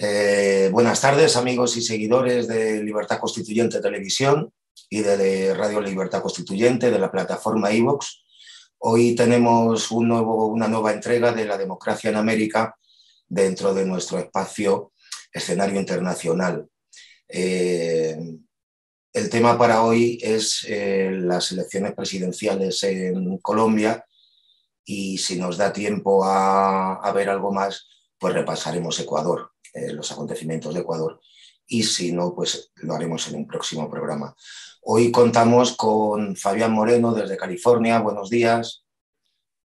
Eh, buenas tardes, amigos y seguidores de Libertad Constituyente Televisión y de Radio Libertad Constituyente, de la plataforma iVox. Hoy tenemos una nueva entrega de la democracia en América dentro de nuestro espacio escenario internacional. Eh, el tema para hoy es eh, las elecciones presidenciales en Colombia y si nos da tiempo a ver algo más, pues repasaremos Ecuador. Eh, los acontecimientos de Ecuador y si no, pues lo haremos en un próximo programa. Hoy contamos con Fabián Moreno desde California. Buenos días.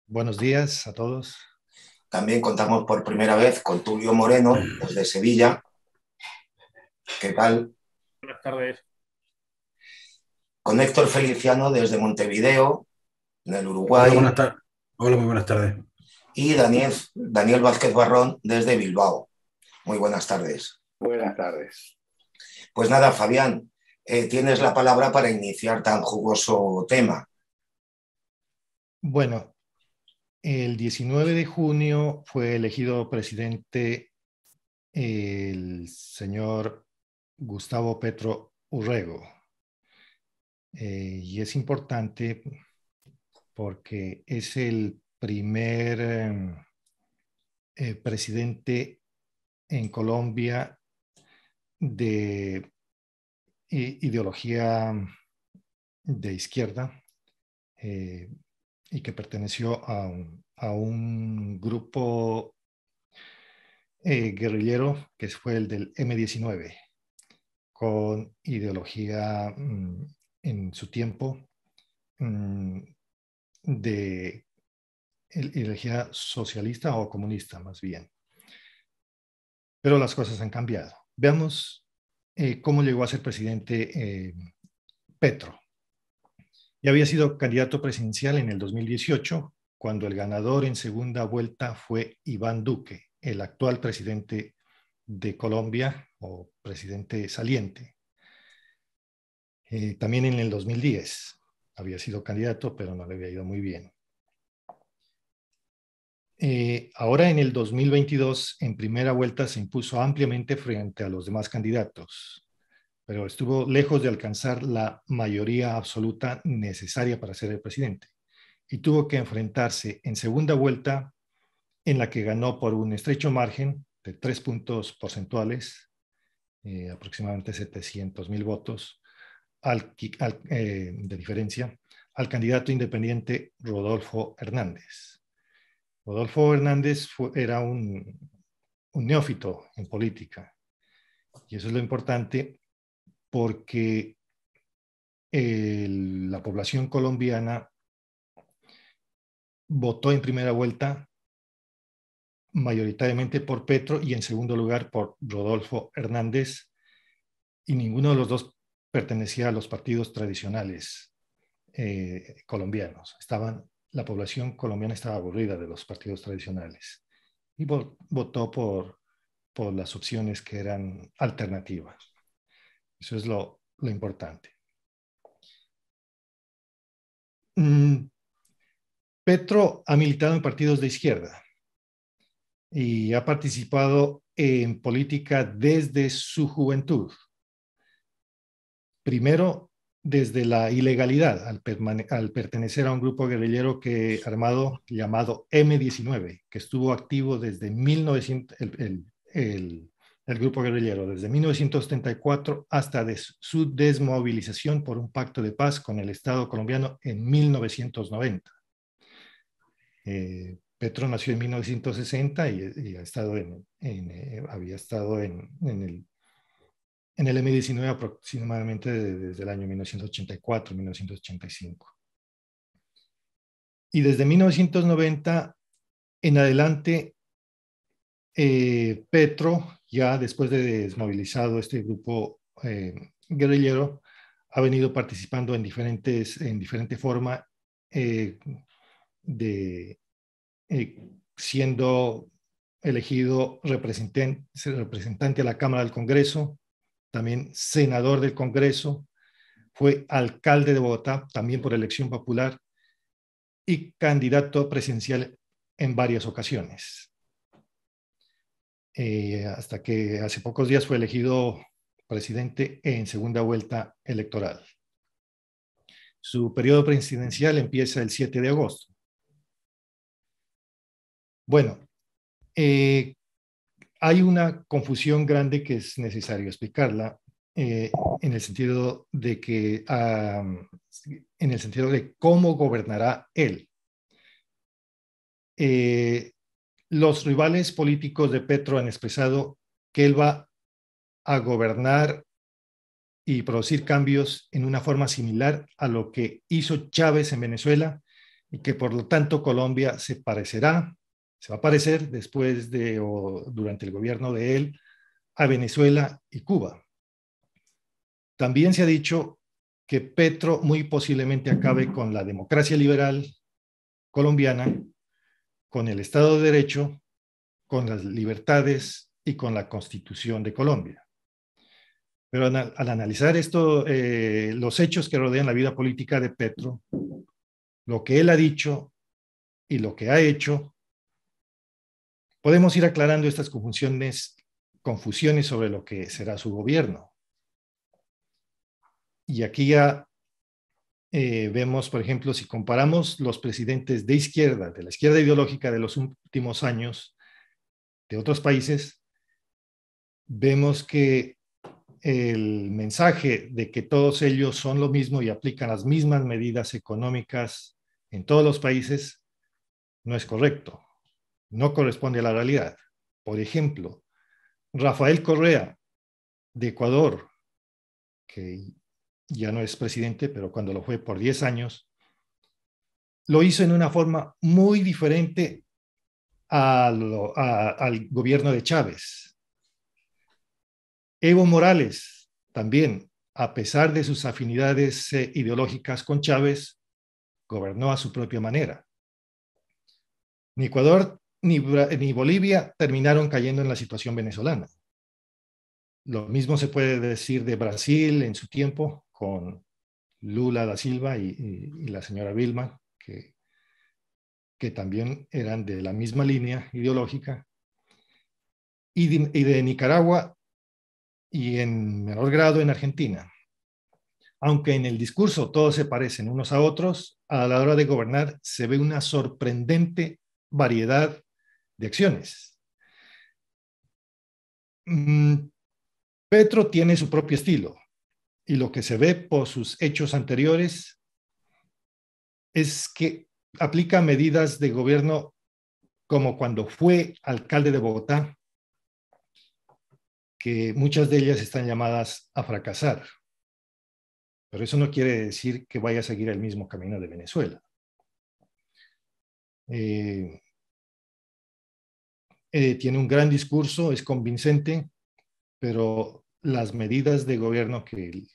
Buenos días a todos. También contamos por primera vez con Tulio Moreno desde Sevilla. ¿Qué tal? Buenas tardes. Con Héctor Feliciano desde Montevideo, en el Uruguay. Hola, Hola muy buenas tardes. Y Daniel, Daniel Vázquez Barrón desde Bilbao. Muy buenas tardes. Buenas tardes. Pues nada, Fabián, eh, tienes la palabra para iniciar tan jugoso tema. Bueno, el 19 de junio fue elegido presidente eh, el señor Gustavo Petro Urrego. Eh, y es importante porque es el primer presidente en Colombia de ideología de izquierda eh, y que perteneció a un, grupo eh, guerrillero que fue el del M19, con ideología mm, en su tiempo mm, de ideología socialista o comunista más bien. Pero las cosas han cambiado. Veamos eh, cómo llegó a ser presidente eh, Petro. Ya había sido candidato presidencial en el 2018, cuando el ganador en segunda vuelta fue Iván Duque, el actual presidente de Colombia o presidente saliente. Eh, también en el 2010 había sido candidato, pero no le había ido muy bien. Eh, ahora en el 2022, en primera vuelta, se impuso ampliamente frente a los demás candidatos, pero estuvo lejos de alcanzar la mayoría absoluta necesaria para ser el presidente y tuvo que enfrentarse en segunda vuelta, en la que ganó por un estrecho margen de tres puntos porcentuales, eh, aproximadamente 700 mil votos eh, de diferencia, al candidato independiente Rodolfo Hernández. Rodolfo Hernández era un, neófito en política. Y eso es lo importante porque la población colombiana votó en primera vuelta mayoritariamente por Petro y en segundo lugar por Rodolfo Hernández y ninguno de los dos pertenecía a los partidos tradicionales eh, colombianos. Estaban la población colombiana estaba aburrida de los partidos tradicionales y votó por, las opciones que eran alternativas. Eso es lo, importante. Mm, Petro ha militado en partidos de izquierda y ha participado en política desde su juventud. Primero desde la ilegalidad al, pertenecer a un grupo guerrillero que, armado llamado M19, que estuvo activo desde 1900, el, grupo guerrillero, desde 1974 hasta su desmovilización por un pacto de paz con el Estado colombiano en 1990. Eh, Petro nació en 1960 y, eh, había estado en el en el M19 aproximadamente desde el año 1984-1985. Y desde 1990 en adelante, eh, Petro, ya después de desmovilizado este grupo eh, guerrillero, ha venido participando en diferentes, en diferente forma, eh, de, siendo elegido representante a la Cámara del Congreso, también senador del Congreso, fue alcalde de Bogotá, también por elección popular, y candidato presidencial en varias ocasiones. Eh, hasta que hace pocos días fue elegido presidente en segunda vuelta electoral. Su periodo presidencial empieza el 7 de agosto. Bueno, eh, hay una confusión grande que es necesario explicarla eh, en el sentido de que, en el sentido de cómo gobernará él. Eh, los rivales políticos de Petro han expresado que él va a gobernar y producir cambios en una forma similar a lo que hizo Chávez en Venezuela y que por lo tanto Colombia se parecerá se va a aparecer después de o durante el gobierno de él a Venezuela y Cuba. También se ha dicho que Petro muy posiblemente acabe con la democracia liberal colombiana, con el Estado de Derecho, con las libertades y con la Constitución de Colombia. Pero al, analizar esto, eh, los hechos que rodean la vida política de Petro, lo que él ha dicho y lo que ha hecho, podemos ir aclarando estas confusiones, confusiones sobre lo que será su gobierno. Y aquí ya eh, vemos, por ejemplo, si comparamos los presidentes de izquierda, de la izquierda ideológica de los últimos años, de otros países, vemos que el mensaje de que todos ellos son lo mismo y aplican las mismas medidas económicas en todos los países no es correcto no corresponde a la realidad. Por ejemplo, Rafael Correa, de Ecuador, que ya no es presidente, pero cuando lo fue por 10 años, lo hizo en una forma muy diferente al gobierno de Chávez. Evo Morales también, a pesar de sus afinidades eh, ideológicas con Chávez, gobernó a su propia manera. En Ecuador ni, Bolivia terminaron cayendo en la situación venezolana. Lo mismo se puede decir de Brasil en su tiempo con Lula da Silva y, la señora Vilma, que, también eran de la misma línea ideológica, y de, Nicaragua y en menor grado en Argentina. Aunque en el discurso todos se parecen unos a otros, a la hora de gobernar se ve una sorprendente variedad de acciones. Mm, Petro tiene su propio estilo y lo que se ve por sus hechos anteriores es que aplica medidas de gobierno como cuando fue alcalde de Bogotá, que muchas de ellas están llamadas a fracasar. Pero eso no quiere decir que vaya a seguir el mismo camino de Venezuela. Eh, eh, tiene un gran discurso, es convincente, pero las medidas de gobierno que él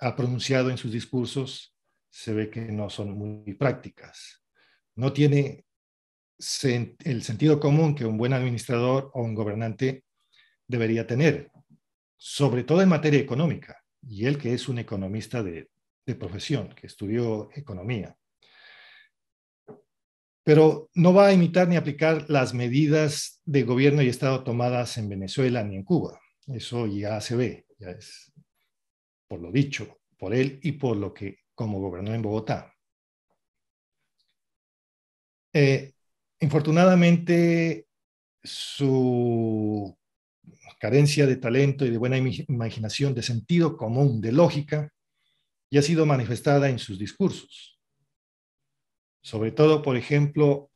ha pronunciado en sus discursos se ve que no son muy prácticas. No tiene el sentido común que un buen administrador o un gobernante debería tener, sobre todo en materia económica, y él que es un economista de profesión, que estudió economía pero no va a imitar ni aplicar las medidas de gobierno y Estado tomadas en Venezuela ni en Cuba. Eso ya se ve, ya es por lo dicho, por él y por lo que como gobernó en Bogotá. Eh, infortunadamente, su carencia de talento y de buena imaginación, de sentido común, de lógica, ya ha sido manifestada en sus discursos sobre todo, por ejemplo,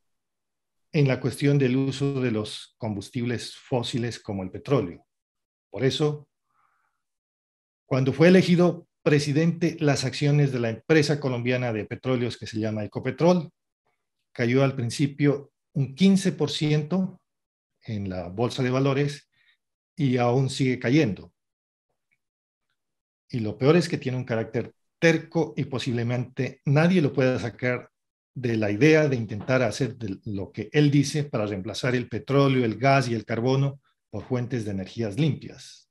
en la cuestión del uso de los combustibles fósiles como el petróleo. Por eso, cuando fue elegido presidente, las acciones de la empresa colombiana de petróleos que se llama Ecopetrol cayó al principio un 15% en la bolsa de valores y aún sigue cayendo. Y lo peor es que tiene un carácter terco y posiblemente nadie lo pueda sacar de la idea de intentar hacer lo que él dice para reemplazar el petróleo, el gas y el carbono por fuentes de energías limpias.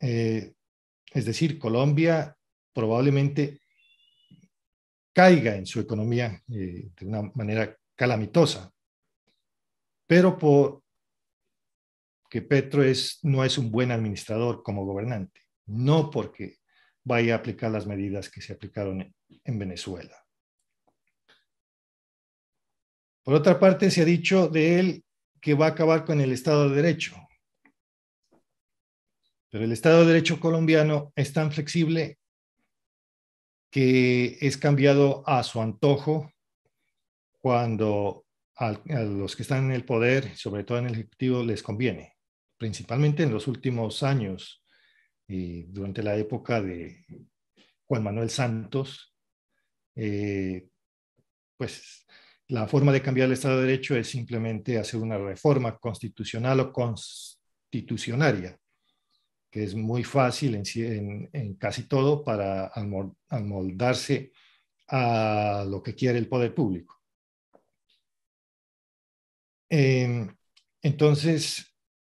Eh, es decir, Colombia probablemente caiga en su economía eh, de una manera calamitosa, pero por que Petro es, no es un buen administrador como gobernante, no porque vaya a aplicar las medidas que se aplicaron en Venezuela. Por otra parte, se ha dicho de él que va a acabar con el Estado de Derecho. Pero el Estado de Derecho colombiano es tan flexible que es cambiado a su antojo cuando a, los que están en el poder, sobre todo en el Ejecutivo, les conviene. Principalmente en los últimos años eh, durante la época de Juan Manuel Santos, eh, pues la forma de cambiar el Estado de Derecho es simplemente hacer una reforma constitucional o constitucionaria, que es muy fácil en, casi todo para amoldarse a lo que quiere el poder público. Em, entonces,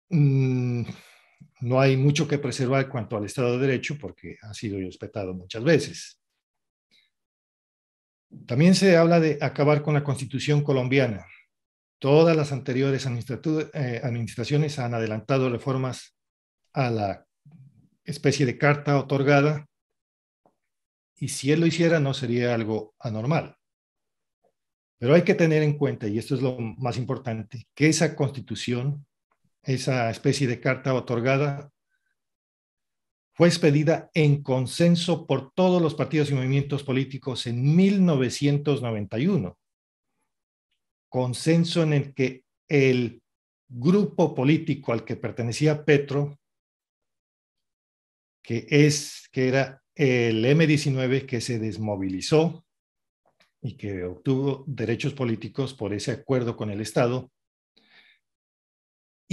mm, no hay mucho que preservar cuanto al Estado de Derecho porque ha sido respetado muchas veces. También se habla de acabar con la constitución colombiana. Todas las anteriores eh, administraciones han adelantado reformas a la especie de carta otorgada y si él lo hiciera no sería algo anormal. Pero hay que tener en cuenta, y esto es lo más importante, que esa constitución esa especie de carta otorgada, fue expedida en consenso por todos los partidos y movimientos políticos en 1991. Consenso en el que el grupo político al que pertenecía Petro, que, es, que era el M19 que se desmovilizó y que obtuvo derechos políticos por ese acuerdo con el Estado,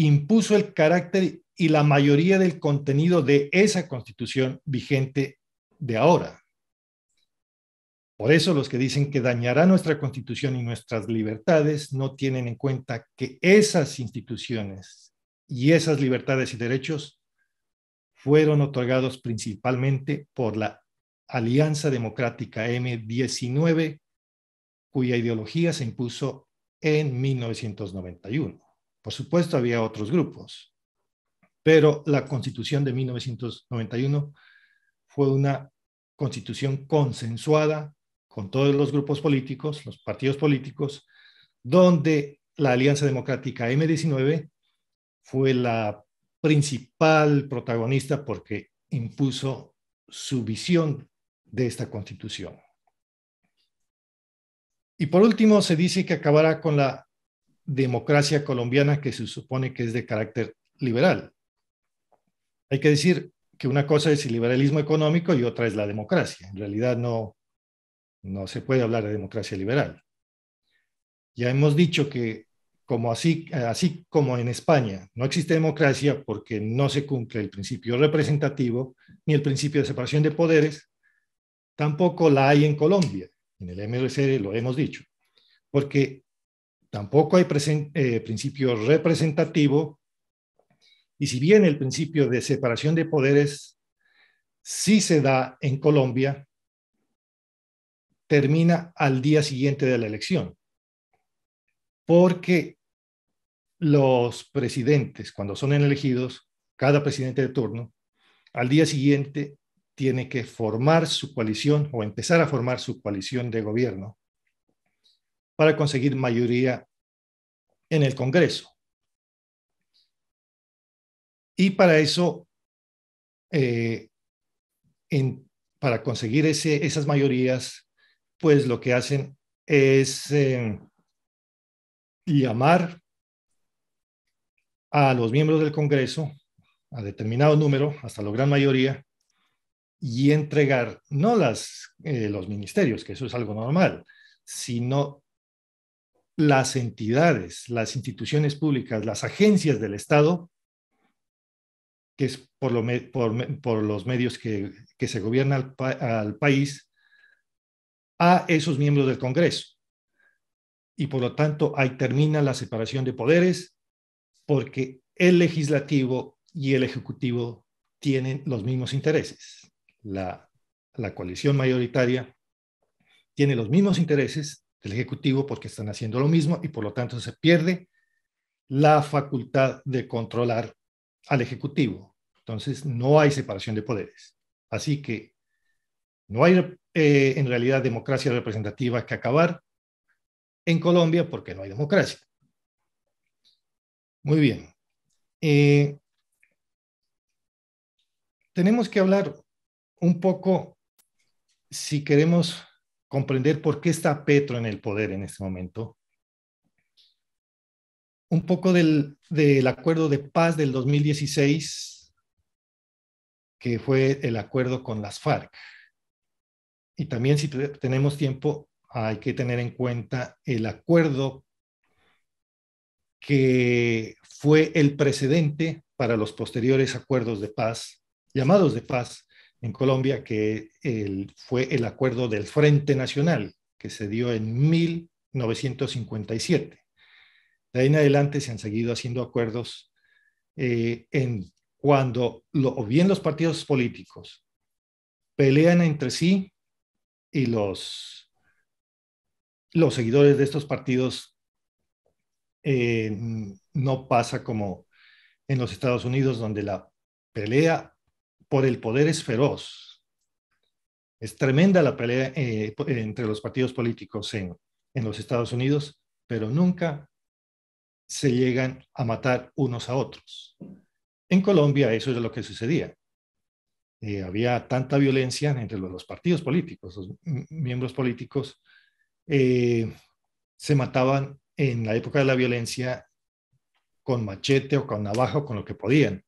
impuso el carácter y la mayoría del contenido de esa constitución vigente de ahora. Por eso los que dicen que dañará nuestra constitución y nuestras libertades no tienen en cuenta que esas instituciones y esas libertades y derechos fueron otorgados principalmente por la Alianza Democrática M19, cuya ideología se impuso en 1991. Por supuesto, había otros grupos, pero la constitución de 1991 fue una constitución consensuada con todos los grupos políticos, los partidos políticos, donde la Alianza Democrática M19 fue la principal protagonista porque impuso su visión de esta constitución. Y por último, se dice que acabará con la democracia colombiana que se supone que es de carácter liberal. Hay que decir que una cosa es el liberalismo económico y otra es la democracia. En realidad no, no se puede hablar de democracia liberal. Ya hemos dicho que como así, así como en España no existe democracia porque no se cumple el principio representativo ni el principio de separación de poderes, tampoco la hay en Colombia. En el MRC lo hemos dicho, porque Tampoco hay eh, principio representativo. Y si bien el principio de separación de poderes sí se da en Colombia, termina al día siguiente de la elección. Porque los presidentes, cuando son elegidos, cada presidente de turno, al día siguiente tiene que formar su coalición o empezar a formar su coalición de gobierno para conseguir mayoría en el Congreso. Y para eso, eh, para conseguir esas mayorías, pues lo que hacen es em, llamar a los miembros del Congreso, a determinado número, hasta la gran mayoría, y entregar no las, eh, los ministerios, que eso es algo normal, sino las entidades, las instituciones públicas, las agencias del Estado, que es por, los medios que, se gobierna al, país, a esos miembros del Congreso. Y por lo tanto, ahí termina la separación de poderes, porque el legislativo y el ejecutivo tienen los mismos intereses. la coalición mayoritaria tiene los mismos intereses del Ejecutivo porque están haciendo lo mismo y por lo tanto se pierde la facultad de controlar al Ejecutivo. Entonces no hay separación de poderes. Así que no hay eh, en realidad democracia representativa que acabar en Colombia porque no hay democracia. Muy bien. Eh, tenemos que hablar un poco, si queremos comprender por qué está Petro en el poder en este momento. Un poco del, acuerdo de paz del 2016, que fue el acuerdo con las FARC. Y también si tenemos tiempo, hay que tener en cuenta el acuerdo que fue el precedente para los posteriores acuerdos de paz, llamados de paz, en Colombia, que fue el acuerdo del Frente Nacional, que se dio en 1957. De ahí en adelante se han seguido haciendo acuerdos eh, en cuando o bien los partidos políticos pelean entre sí y los, los seguidores de estos partidos eh, no pasa como en los Estados Unidos, donde la pelea por el poder es feroz. Es tremenda la pelea eh, entre los partidos políticos en, los Estados Unidos, pero nunca se llegan a matar unos a otros. En Colombia eso es lo que sucedía. Eh, había tanta violencia entre los, partidos políticos, los miembros políticos, eh, se mataban en la época de la violencia con machete o con navaja con lo que podían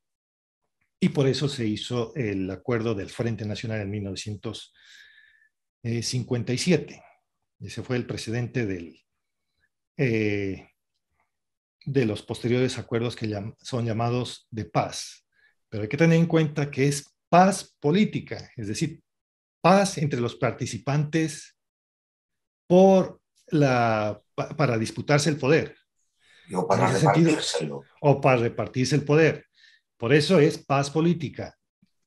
y por eso se hizo el acuerdo del Frente Nacional en 1957. Eh, ese fue el precedente del, eh, de los posteriores acuerdos que son llamados de paz. Pero hay que tener en cuenta que es paz política, es decir, paz entre los participantes por la, para disputarse el poder. para, o para repartirse el poder. Por eso es paz política.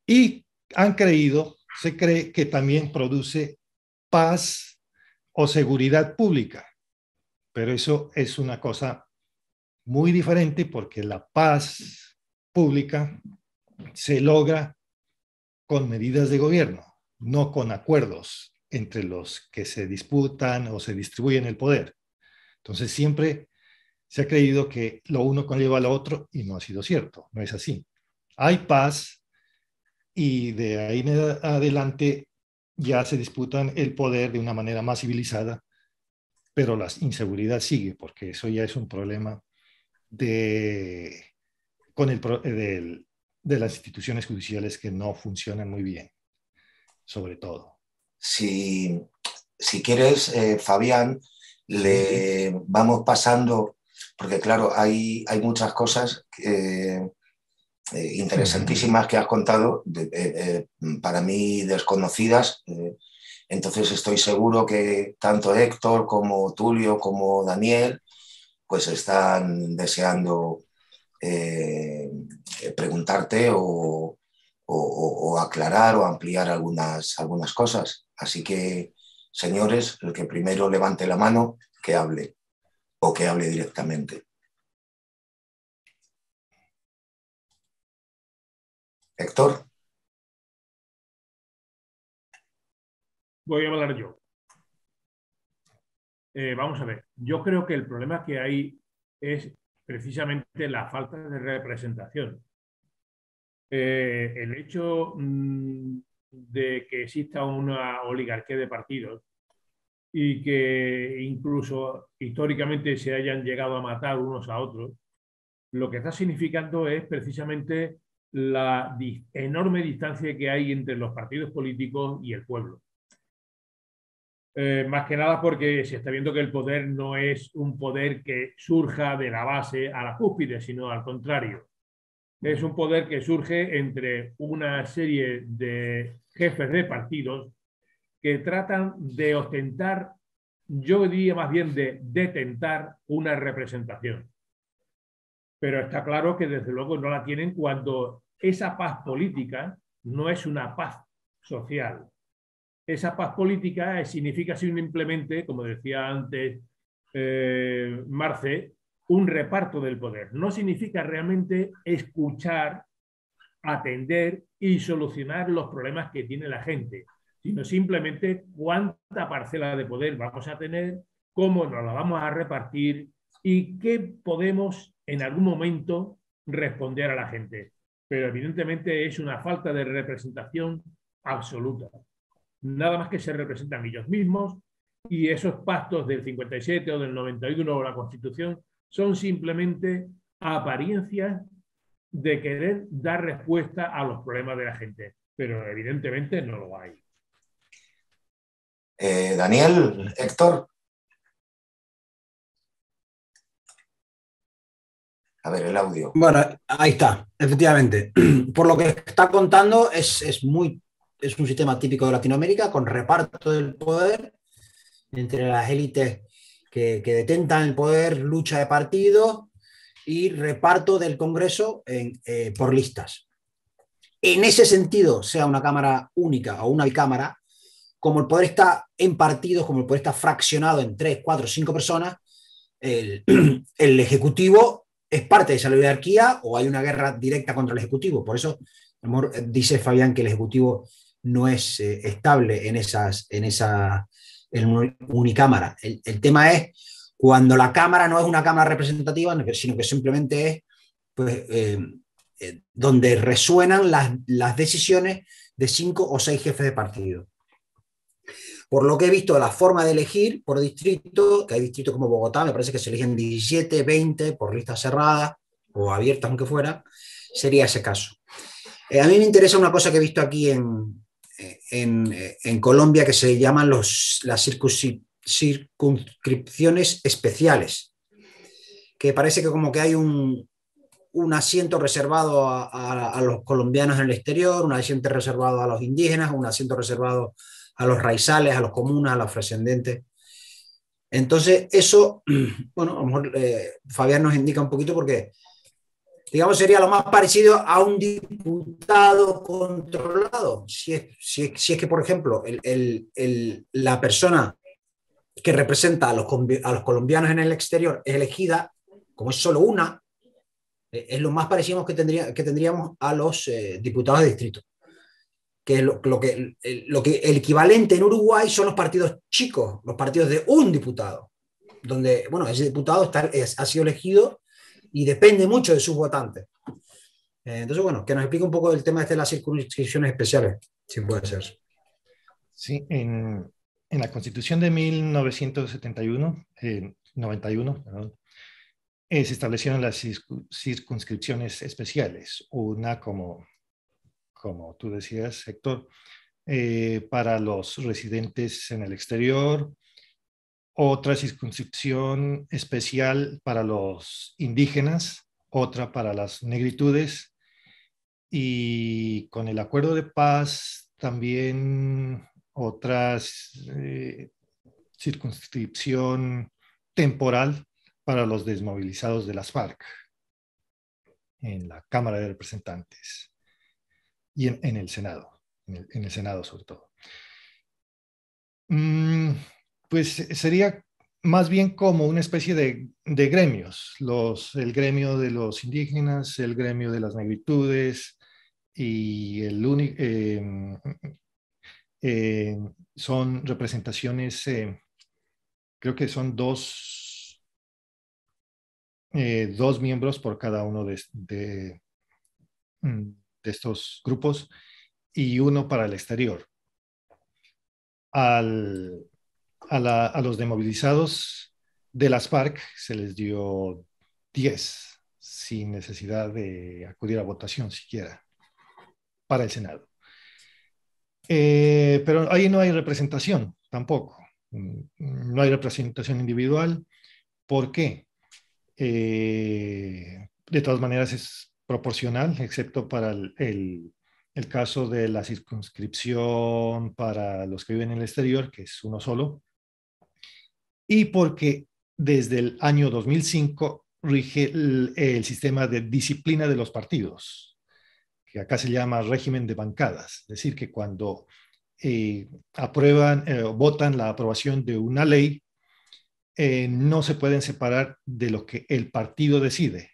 Y han creído, se cree que también produce paz o seguridad pública. Pero eso es una cosa muy diferente porque la paz pública se logra con medidas de gobierno, no con acuerdos entre los que se disputan o se distribuyen el poder. Entonces siempre se ha creído que lo uno conlleva lo otro y no ha sido cierto, no es así. Hay paz y de ahí en adelante ya se disputan el poder de una manera más civilizada, pero la inseguridad sigue, porque eso ya es un problema de, con el, de, las instituciones judiciales que no funcionan muy bien, sobre todo. Si, si quieres, eh, Fabián, le vamos pasando porque claro, hay, muchas cosas eh, eh, interesantísimas que has contado, eh, para mí desconocidas. entonces estoy seguro que tanto Héctor como Tulio como Daniel pues están deseando preguntarte o, o, aclarar o ampliar algunas, algunas cosas. Así que, señores, el que primero levante la mano, que hable que hable directamente. Héctor. Voy a hablar yo. Eh, vamos a ver, yo creo que el problema que hay es precisamente la falta de representación. Eh, el hecho mm, de que exista una oligarquía de partidos y que incluso históricamente se hayan llegado a matar unos a otros, lo que está significando es precisamente la enorme distancia que hay entre los partidos políticos y el pueblo. Eh, más que nada porque se está viendo que el poder no es un poder que surja de la base a la cúspide, sino al contrario. Es un poder que surge entre una serie de jefes de partidos que tratan de ostentar, yo diría más bien de detentar una representación. Pero está claro que desde luego no la tienen cuando esa paz política no es una paz social. Esa paz política significa simplemente, como decía antes eh, Marce, un reparto del poder. No significa realmente escuchar, atender y solucionar los problemas que tiene la gente sino simplemente cuánta parcela de poder vamos a tener, cómo nos la vamos a repartir y qué podemos en algún momento responder a la gente. Pero evidentemente es una falta de representación absoluta. Nada más que se representan ellos mismos y esos pactos del 57 o del 91 o la Constitución son simplemente apariencias de querer dar respuesta a los problemas de la gente, pero evidentemente no lo hay. Eh, Daniel, Héctor. A ver, el audio. Bueno, ahí está, efectivamente. Por lo que está contando, es, muy, es un sistema típico de Latinoamérica con reparto del poder entre las élites que, detentan el poder, lucha de partido y reparto del Congreso eh, por listas. En ese sentido, sea una Cámara única o una bicámara, como el poder está en partidos, como el poder está fraccionado en tres, cuatro, cinco personas, el, ejecutivo es parte de esa oligarquía o hay una guerra directa contra el ejecutivo. Por eso amor, eh, dice Fabián que el ejecutivo no es eh, estable en esas, en esa unicámara. El, tema es cuando la cámara no es una cámara representativa, sino que simplemente es pues, eh, donde resuenan las decisiones de cinco o seis jefes de partido. Por lo que he visto, la forma de elegir por distrito, que hay distritos como Bogotá, me parece que se eligen 17, 20 por lista cerrada o abierta, aunque fuera, sería ese caso. Eh, a mí me interesa una cosa que he visto aquí en, en, eh, Colombia que se llaman los, las circunscripciones especiales, que parece que como que hay un, un asiento reservado a, a, a, los colombianos en el exterior, un asiento reservado a los indígenas, un asiento reservado a los raizales, a los comunas, a los trascendentes Entonces, eso, bueno, a lo mejor eh, Fabián nos indica un poquito porque, digamos, sería lo más parecido a un diputado controlado. Si es, que, por ejemplo, la persona que representa a los, colombianos en el exterior es elegida, como es solo una, eh, es lo más parecido que, tendría, que tendríamos a los eh, diputados de distrito que lo, que, lo que el equivalente en Uruguay son los partidos chicos, los partidos de un diputado, donde, bueno, ese diputado está, es, ha sido elegido y depende mucho de sus votantes. Eh, entonces, bueno, que nos explique un poco el tema de las circunscripciones especiales, si puede ser. Sí, en, en la Constitución de 1971, 91, eh, perdón, eh, se establecieron las circunscripciones especiales, una como como tú decías, Héctor, eh, para los residentes en el exterior, otra circunscripción especial para los indígenas, otra para las negritudes, y con el acuerdo de paz también otras eh, circunscripción temporal para los desmovilizados de las FARC en la Cámara de Representantes y en, el Senado, en el, Senado sobre todo. Mm, pues sería más bien como una especie de, gremios, los, el gremio de los indígenas, el gremio de las negritudes y el único... Em, em, son representaciones, em, creo que son dos, eh, dos miembros por cada uno de, de, mm, de estos grupos y uno para el exterior. a, los demovilizados de las FARC se les dio 10 sin necesidad de acudir a votación siquiera para el Senado. Eh, pero ahí no hay representación tampoco. No hay representación individual. ¿Por qué? Eh, de todas maneras, es proporcional, excepto para el, caso de la circunscripción para los que viven en el exterior, que es uno solo, y porque desde el año 2005 rige el, sistema de disciplina de los partidos, que acá se llama régimen de bancadas, es decir, que cuando eh, aprueban, eh, o votan la aprobación de una ley, eh, no se pueden separar de lo que el partido decide.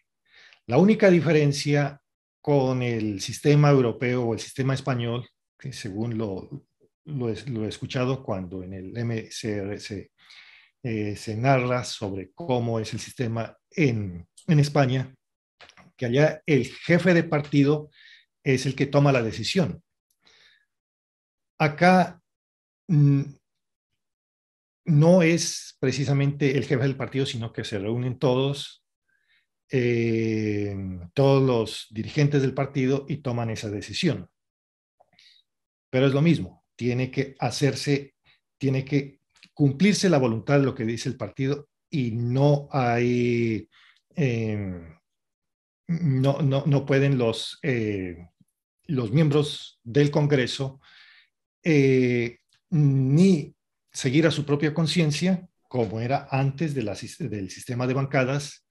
La única diferencia con el sistema europeo o el sistema español, que según lo, he escuchado cuando en el MCR eh, se narra sobre cómo es el sistema en, en España, que allá el jefe de partido es el que toma la decisión. Acá mm, no es precisamente el jefe del partido, sino que se reúnen todos eh, todos los dirigentes del partido y toman esa decisión. Pero es lo mismo, tiene que hacerse, tiene que cumplirse la voluntad de lo que dice el partido y no hay, em, no, no, no, pueden los, eh, los miembros del Congreso eh, ni seguir a su propia conciencia, como era antes del sistema de bancadas,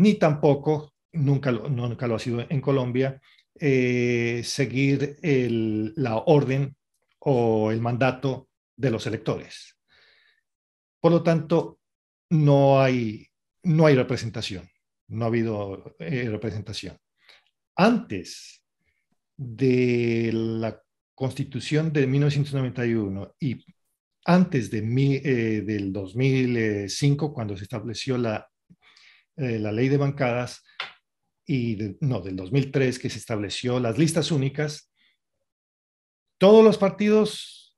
ni tampoco, nunca lo, nunca lo ha sido en Colombia, eh, seguir la orden o el mandato de los electores. Por lo tanto, no hay, no hay representación, no ha habido eh, representación. Antes de la constitución de 1991 y antes de eh, del 2005, cuando se estableció la eh, la ley de bancadas y no, del 2003 que se estableció las listas únicas, todos los partidos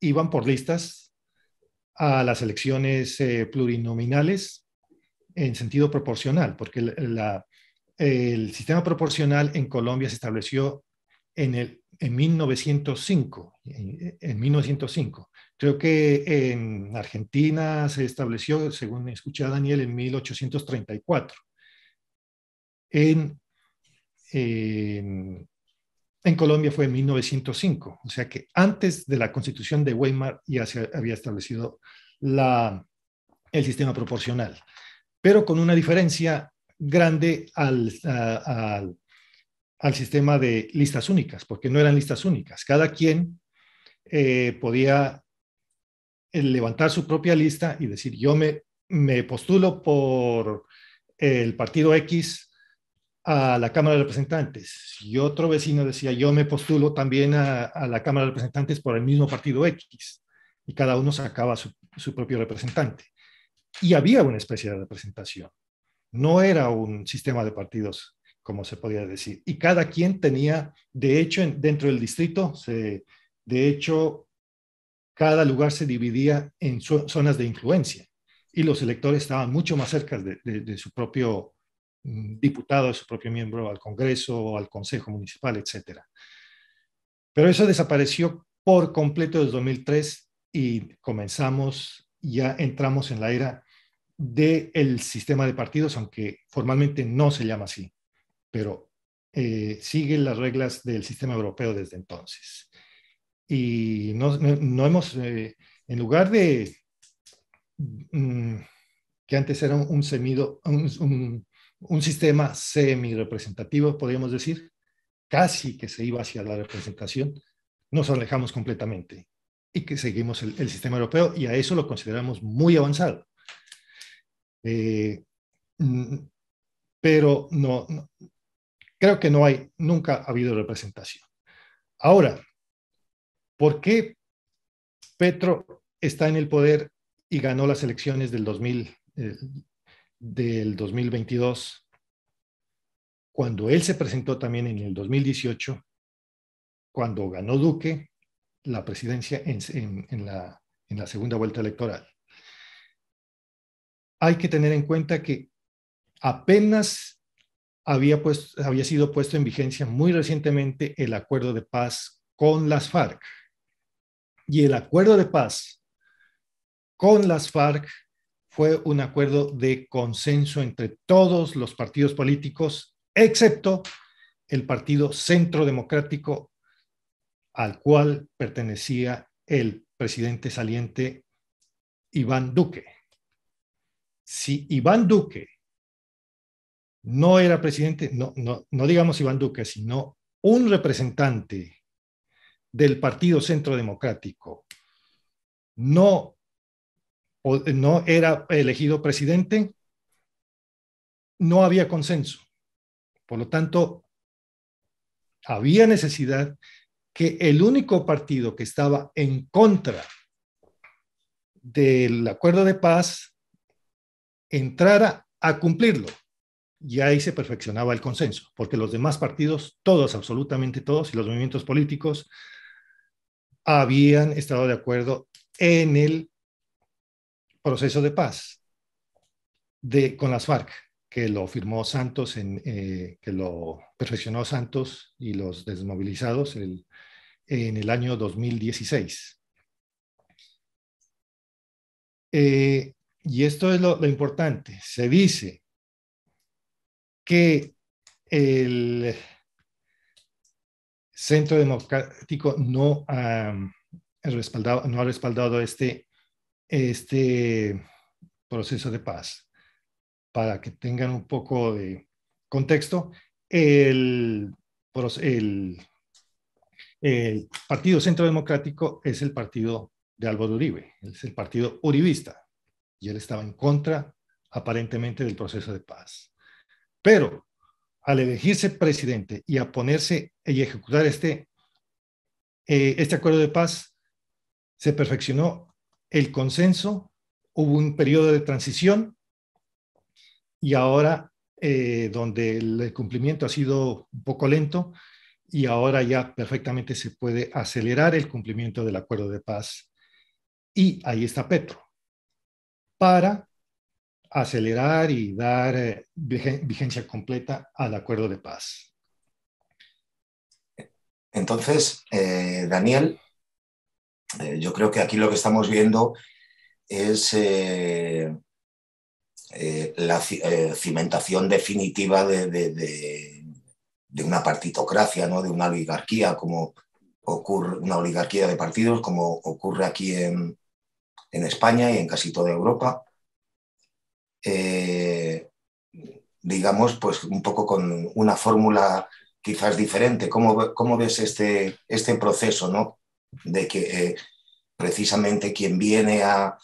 iban por listas a las elecciones eh, plurinominales en sentido proporcional, porque el sistema proporcional en Colombia se estableció en, el, en 1905, en 1905. Creo que en Argentina se estableció, según escuché a Daniel, en 1834. En, Colombia fue en 1905, o sea que antes de la constitución de Weimar ya se había establecido la, el sistema proporcional, pero con una diferencia grande al, al sistema de listas únicas, porque no eran listas únicas. Cada quien eh, podía levantar su propia lista y decir, yo me, me postulo por el partido X a la Cámara de Representantes. Y otro vecino decía, yo me postulo también a, la Cámara de Representantes por el mismo partido X. Y cada uno sacaba su, propio representante. Y había una especie de representación. No era un sistema de partidos, como se podía decir. Y cada quien tenía, de hecho, dentro del distrito, se, de hecho, cada lugar se dividía en zonas de influencia y los electores estaban mucho más cerca de, su propio mm, diputado, de su propio miembro al Congreso, al Consejo Municipal, etcétera. Pero eso desapareció por completo desde 2003 y comenzamos, ya entramos en la era del sistema de partidos, aunque formalmente no se llama así, pero eh, siguen las reglas del sistema europeo desde entonces y no, hemos, eh, en lugar de mm, que antes era un, semido, un, sistema semi-representativo, podríamos decir, casi que se iba hacia la representación, nos alejamos completamente y que seguimos el, sistema europeo y a eso lo consideramos muy avanzado. Eh, mm, pero no, no, creo que no hay, nunca ha habido representación. Ahora, ¿Por qué Petro está en el poder y ganó las elecciones del, eh, del 2022? Cuando él se presentó también en el 2018, cuando ganó Duque la presidencia en, la, segunda vuelta electoral. Hay que tener en cuenta que apenas había, pues, había sido puesto en vigencia muy recientemente el acuerdo de paz con las FARC y el acuerdo de paz con las FARC fue un acuerdo de consenso entre todos los partidos políticos, excepto el Partido Centro Democrático, al cual pertenecía el presidente saliente Iván Duque. Si Iván Duque no era presidente, no, digamos Iván Duque, sino un representante del Partido Centro Democrático no, no era elegido presidente, no había consenso. Por lo tanto, había necesidad que el único partido que estaba en contra del acuerdo de paz entrara a cumplirlo. Y ahí se perfeccionaba el consenso, porque los demás partidos, todos, absolutamente todos, y los movimientos políticos habían estado de acuerdo en el proceso de paz de, con las FARC, que lo firmó Santos, en, eh, que lo perfeccionó Santos y los desmovilizados en el año 2016. Eh, y esto es lo, importante. Se dice que el Centro Democrático no ha, respaldado, este, este, proceso de paz. Para que tengan un poco de contexto, el, el Partido Centro Democrático es el partido de Álvaro Uribe, es el partido uribista, y él estaba en contra aparentemente del proceso de paz. Pero al elegirse presidente y a ponerse y ejecutar este, eh, este acuerdo de paz, se perfeccionó el consenso, hubo un periodo de transición y ahora eh, donde el cumplimiento ha sido un poco lento y ahora ya perfectamente se puede acelerar el cumplimiento del acuerdo de paz. Y ahí está Petro, para acelerar y dar eh, vigencia completa al acuerdo de paz. Entonces, eh, Daniel, eh, yo creo que aquí lo que estamos viendo es la cimentación definitiva de, una partitocracia, ¿no? de una oligarquía, como ocurre, una oligarquía de partidos, como ocurre aquí en España y en casi toda Europa eh, digamos, pues un poco con una fórmula quizás diferente. ¿Cómo, ves este, este proceso, ¿no? De que eh, precisamente quien viene a,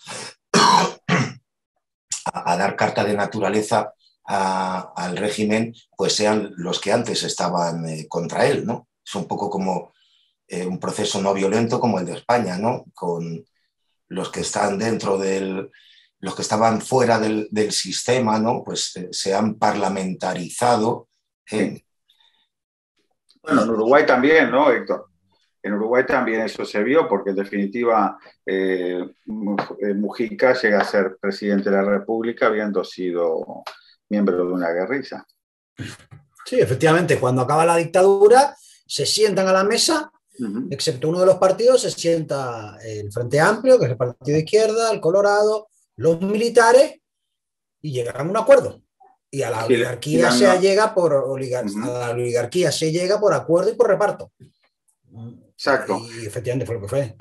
a, dar carta de naturaleza al régimen, pues sean los que antes estaban eh, contra él, ¿no? Es un poco como un proceso no violento como el de España, ¿no? Con los que están dentro del, los que estaban fuera del, sistema, ¿no? Pues eh, se han parlamentarizado. ¿eh? Bueno, en Uruguay también, ¿no, Héctor? En Uruguay también eso se vio, porque en definitiva eh, Mujica llega a ser presidente de la República habiendo sido miembro de una guerrilla. Sí, efectivamente, cuando acaba la dictadura se sientan a la mesa, excepto uno de los partidos, se sienta el Frente Amplio, que es el partido de izquierda, el Colorado, los militares y llegarán a un acuerdo. Y a la oligarquía se llega por a la oligarquía se llega por acuerdo y por reparto. Exacto. Y efectivamente fue lo que fue.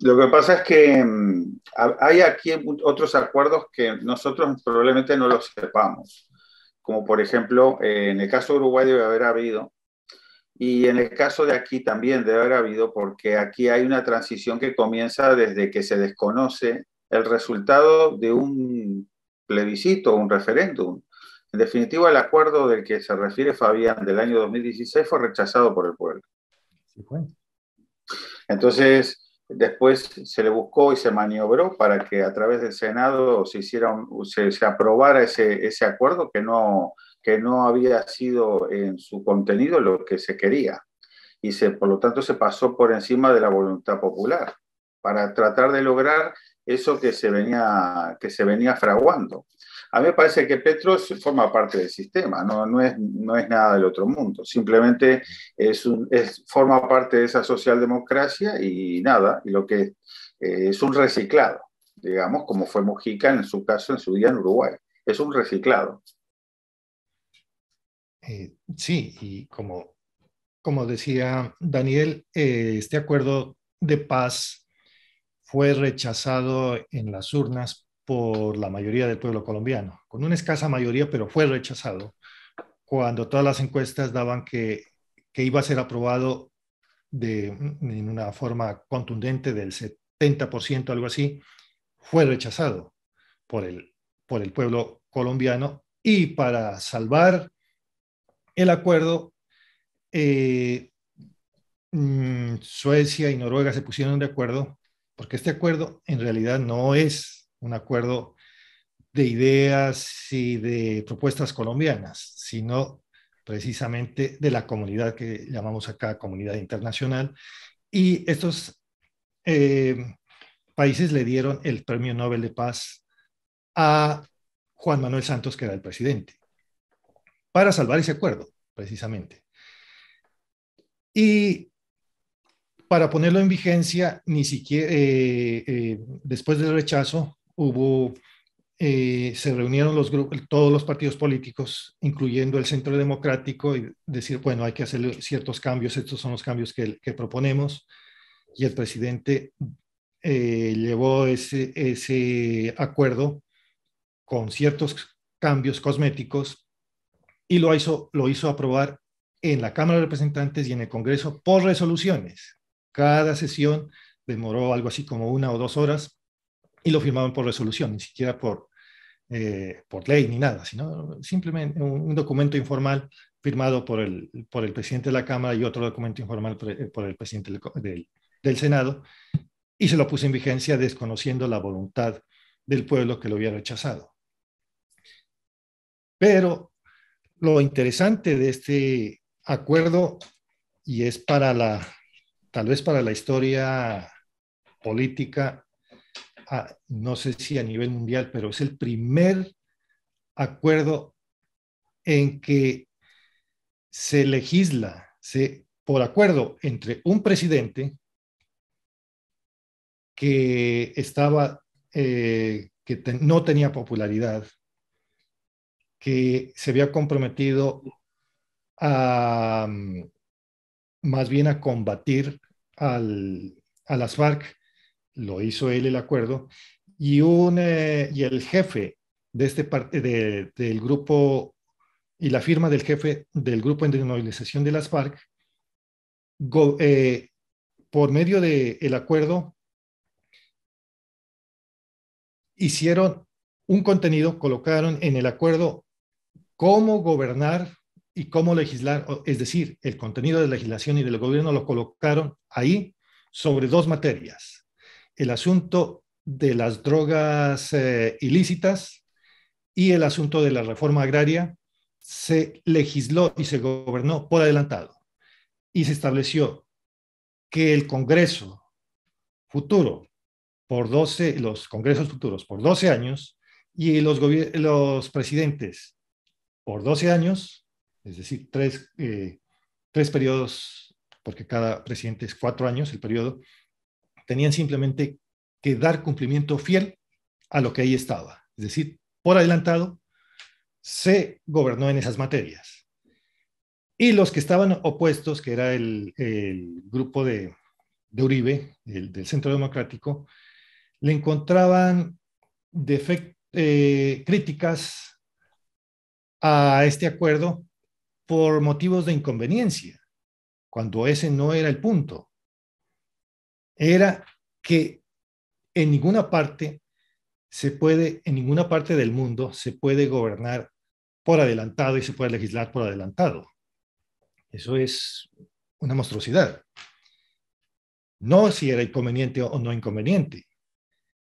Lo que pasa es que mm, hay aquí otros acuerdos que nosotros probablemente no los sepamos, como por ejemplo eh, en el caso de Uruguay debe haber habido, y en el caso de aquí también debe haber habido, porque aquí hay una transición que comienza desde que se desconoce el resultado de un plebiscito, un referéndum. En definitiva, el acuerdo del que se refiere Fabián del año 2016 fue rechazado por el pueblo. Entonces, después se le buscó y se maniobró para que a través del Senado se, hiciera se, aprobara ese, ese acuerdo que no, que no había sido en su contenido lo que se quería. Y se, por lo tanto se pasó por encima de la voluntad popular para tratar de lograr eso que se venía, que se venía fraguando. A mí me parece que se forma parte del sistema, no, no, es, no es nada del otro mundo, simplemente es, es forma parte de esa socialdemocracia y nada, y lo que eh, es un reciclado, digamos, como fue Mojica en su caso en su día en Uruguay, es un reciclado. Eh, sí, y como, como decía Daniel, eh, este acuerdo de paz fue rechazado en las urnas por la mayoría del pueblo colombiano, con una escasa mayoría, pero fue rechazado, cuando todas las encuestas daban que, que iba a ser aprobado de, en una forma contundente del 70%, algo así, fue rechazado por el, por el pueblo colombiano y para salvar el acuerdo, eh, mm, Suecia y Noruega se pusieron de acuerdo porque este acuerdo en realidad no es un acuerdo de ideas y de propuestas colombianas, sino precisamente de la comunidad que llamamos acá comunidad internacional. Y estos eh, países le dieron el Premio Nobel de Paz a Juan Manuel Santos, que era el presidente, para salvar ese acuerdo, precisamente. Y para ponerlo en vigencia, ni siquiera eh, eh, después del rechazo hubo, eh, se reunieron los todos los partidos políticos, incluyendo el Centro Democrático, y decir, bueno, hay que hacer ciertos cambios, estos son los cambios que, proponemos, y el presidente llevó ese, ese acuerdo con ciertos cambios cosméticos y lo hizo, lo hizo aprobar en la Cámara de Representantes y en el Congreso por resoluciones. Cada sesión demoró algo así como una o dos horas y lo firmaban por resolución, ni siquiera por, eh, por ley ni nada, sino simplemente un, documento informal firmado por el, por el presidente de la Cámara y otro documento informal eh, por, el presidente del, Senado, y se lo puso en vigencia desconociendo la voluntad del pueblo que lo había rechazado. Pero lo interesante de este acuerdo, y es para la tal vez para la historia política, ah, no sé si a nivel mundial, pero es el primer acuerdo en que se legisla, se, por acuerdo entre un presidente que estaba, eh, que no tenía popularidad, que se había comprometido a mm, más bien a combatir a las FARC, lo hizo él el acuerdo, y, eh, y el jefe de este parte del grupo y la firma del jefe del grupo de desmovilización de las FARC, eh, por medio del acuerdo, hicieron un contenido, colocaron en el acuerdo cómo gobernar y cómo legislar, es decir, el contenido de legislación y del gobierno lo colocaron ahí sobre dos materias. El asunto de las drogas eh, ilícitas y el asunto de la reforma agraria se legisló y se gobernó por adelantado y se estableció que el Congreso futuro por 12, los Congresos futuros por 12 años y los, los presidentes por 12 años es decir, eh, tres, periodos, porque cada presidente es cuatro años el periodo, tenían simplemente que dar cumplimiento fiel a lo que ahí estaba. Es decir, por adelantado, se gobernó en esas materias. Y los que estaban opuestos, que era el, grupo de, de Uribe, el, del Centro Democrático, le encontraban eh, críticas a este acuerdo por motivos de inconveniencia, cuando ese no era el punto. Era que en ninguna parte se puede, en ninguna parte del mundo se puede gobernar por adelantado y se puede legislar por adelantado. Eso es una monstruosidad. No si era inconveniente o no inconveniente.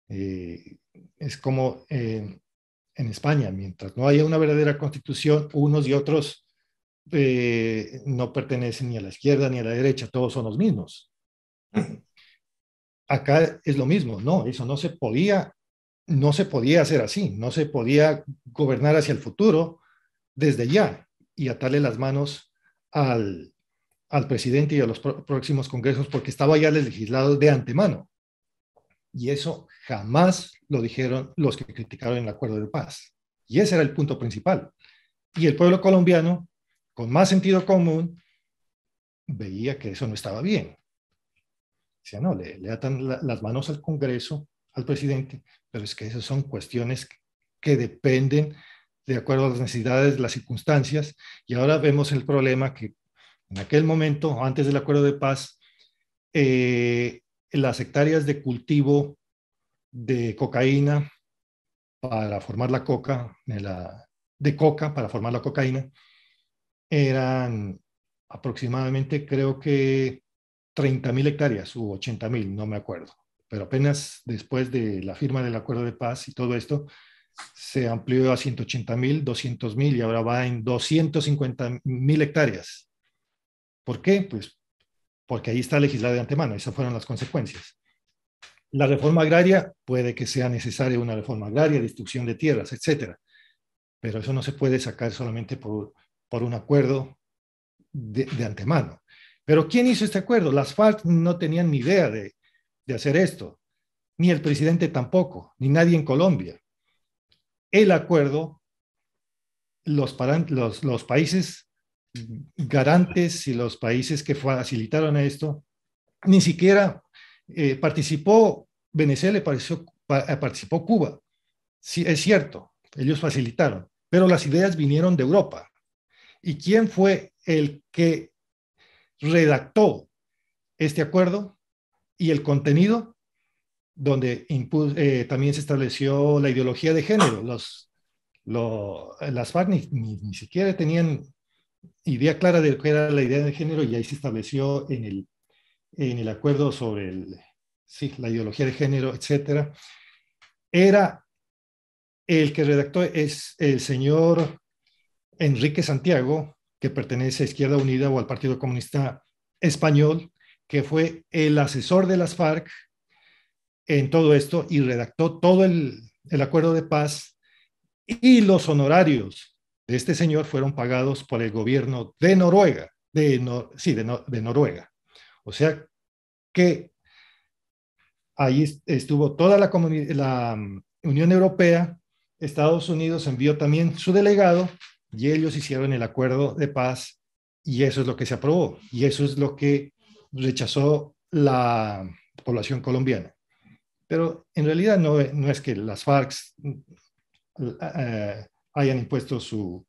Eh, es como en España, mientras no haya una verdadera constitución, unos y otros eh, no pertenecen ni a la izquierda ni a la derecha, todos son los mismos. Acá es lo mismo, no, eso no se podía, no se podía hacer así, no se podía gobernar hacia el futuro desde ya y atarle las manos al, al presidente y a los próximos congresos porque estaba ya legislado de antemano. Y eso jamás lo dijeron los que criticaron el acuerdo de paz. Y ese era el punto principal. Y el pueblo colombiano con más sentido común, veía que eso no estaba bien. Decía, no, le, atan las manos al Congreso, al presidente, pero es que esas son cuestiones que, dependen de acuerdo a las necesidades, las circunstancias, y ahora vemos el problema que en aquel momento, antes del acuerdo de paz, eh, las hectáreas de cultivo de cocaína para formar la coca, de coca para formar la cocaína, eran aproximadamente, creo que 30.000 hectáreas u mil no me acuerdo. Pero apenas después de la firma del acuerdo de paz y todo esto, se amplió a 180.000, 200.000 y ahora va en mil hectáreas. ¿Por qué? Pues porque ahí está legislado de antemano, esas fueron las consecuencias. La reforma agraria puede que sea necesaria una reforma agraria, destrucción de tierras, etcétera, pero eso no se puede sacar solamente por por un acuerdo de, antemano. Pero ¿quién hizo este acuerdo? Las FARC no tenían ni idea de, hacer esto, ni el presidente tampoco, ni nadie en Colombia. El acuerdo, los, países garantes y los países que facilitaron esto, ni siquiera eh, participó Venezuela, participó, eh, participó Cuba. Sí, es cierto, ellos facilitaron, pero las ideas vinieron de Europa. ¿Y quién fue el que redactó este acuerdo y el contenido? donde eh, también se estableció la ideología de género. Los, las FARC ni, siquiera tenían idea clara de que era la idea de género y ahí se estableció en el, en el acuerdo sobre la ideología de género, etc. Era el que redactó es el señor Enrique Santiago, que pertenece a Izquierda Unida o al Partido Comunista Español, que fue el asesor de las FARC en todo esto y redactó todo el, acuerdo de paz y los honorarios de este señor fueron pagados por el gobierno de Noruega, de sí, de, Noruega. O sea que ahí estuvo toda la mm, Unión Europea, Estados Unidos envió también su delegado y ellos hicieron el acuerdo de paz y eso es lo que se aprobó y eso es lo que rechazó la población colombiana. Pero en realidad no, no es que las FARC eh, hayan impuesto su,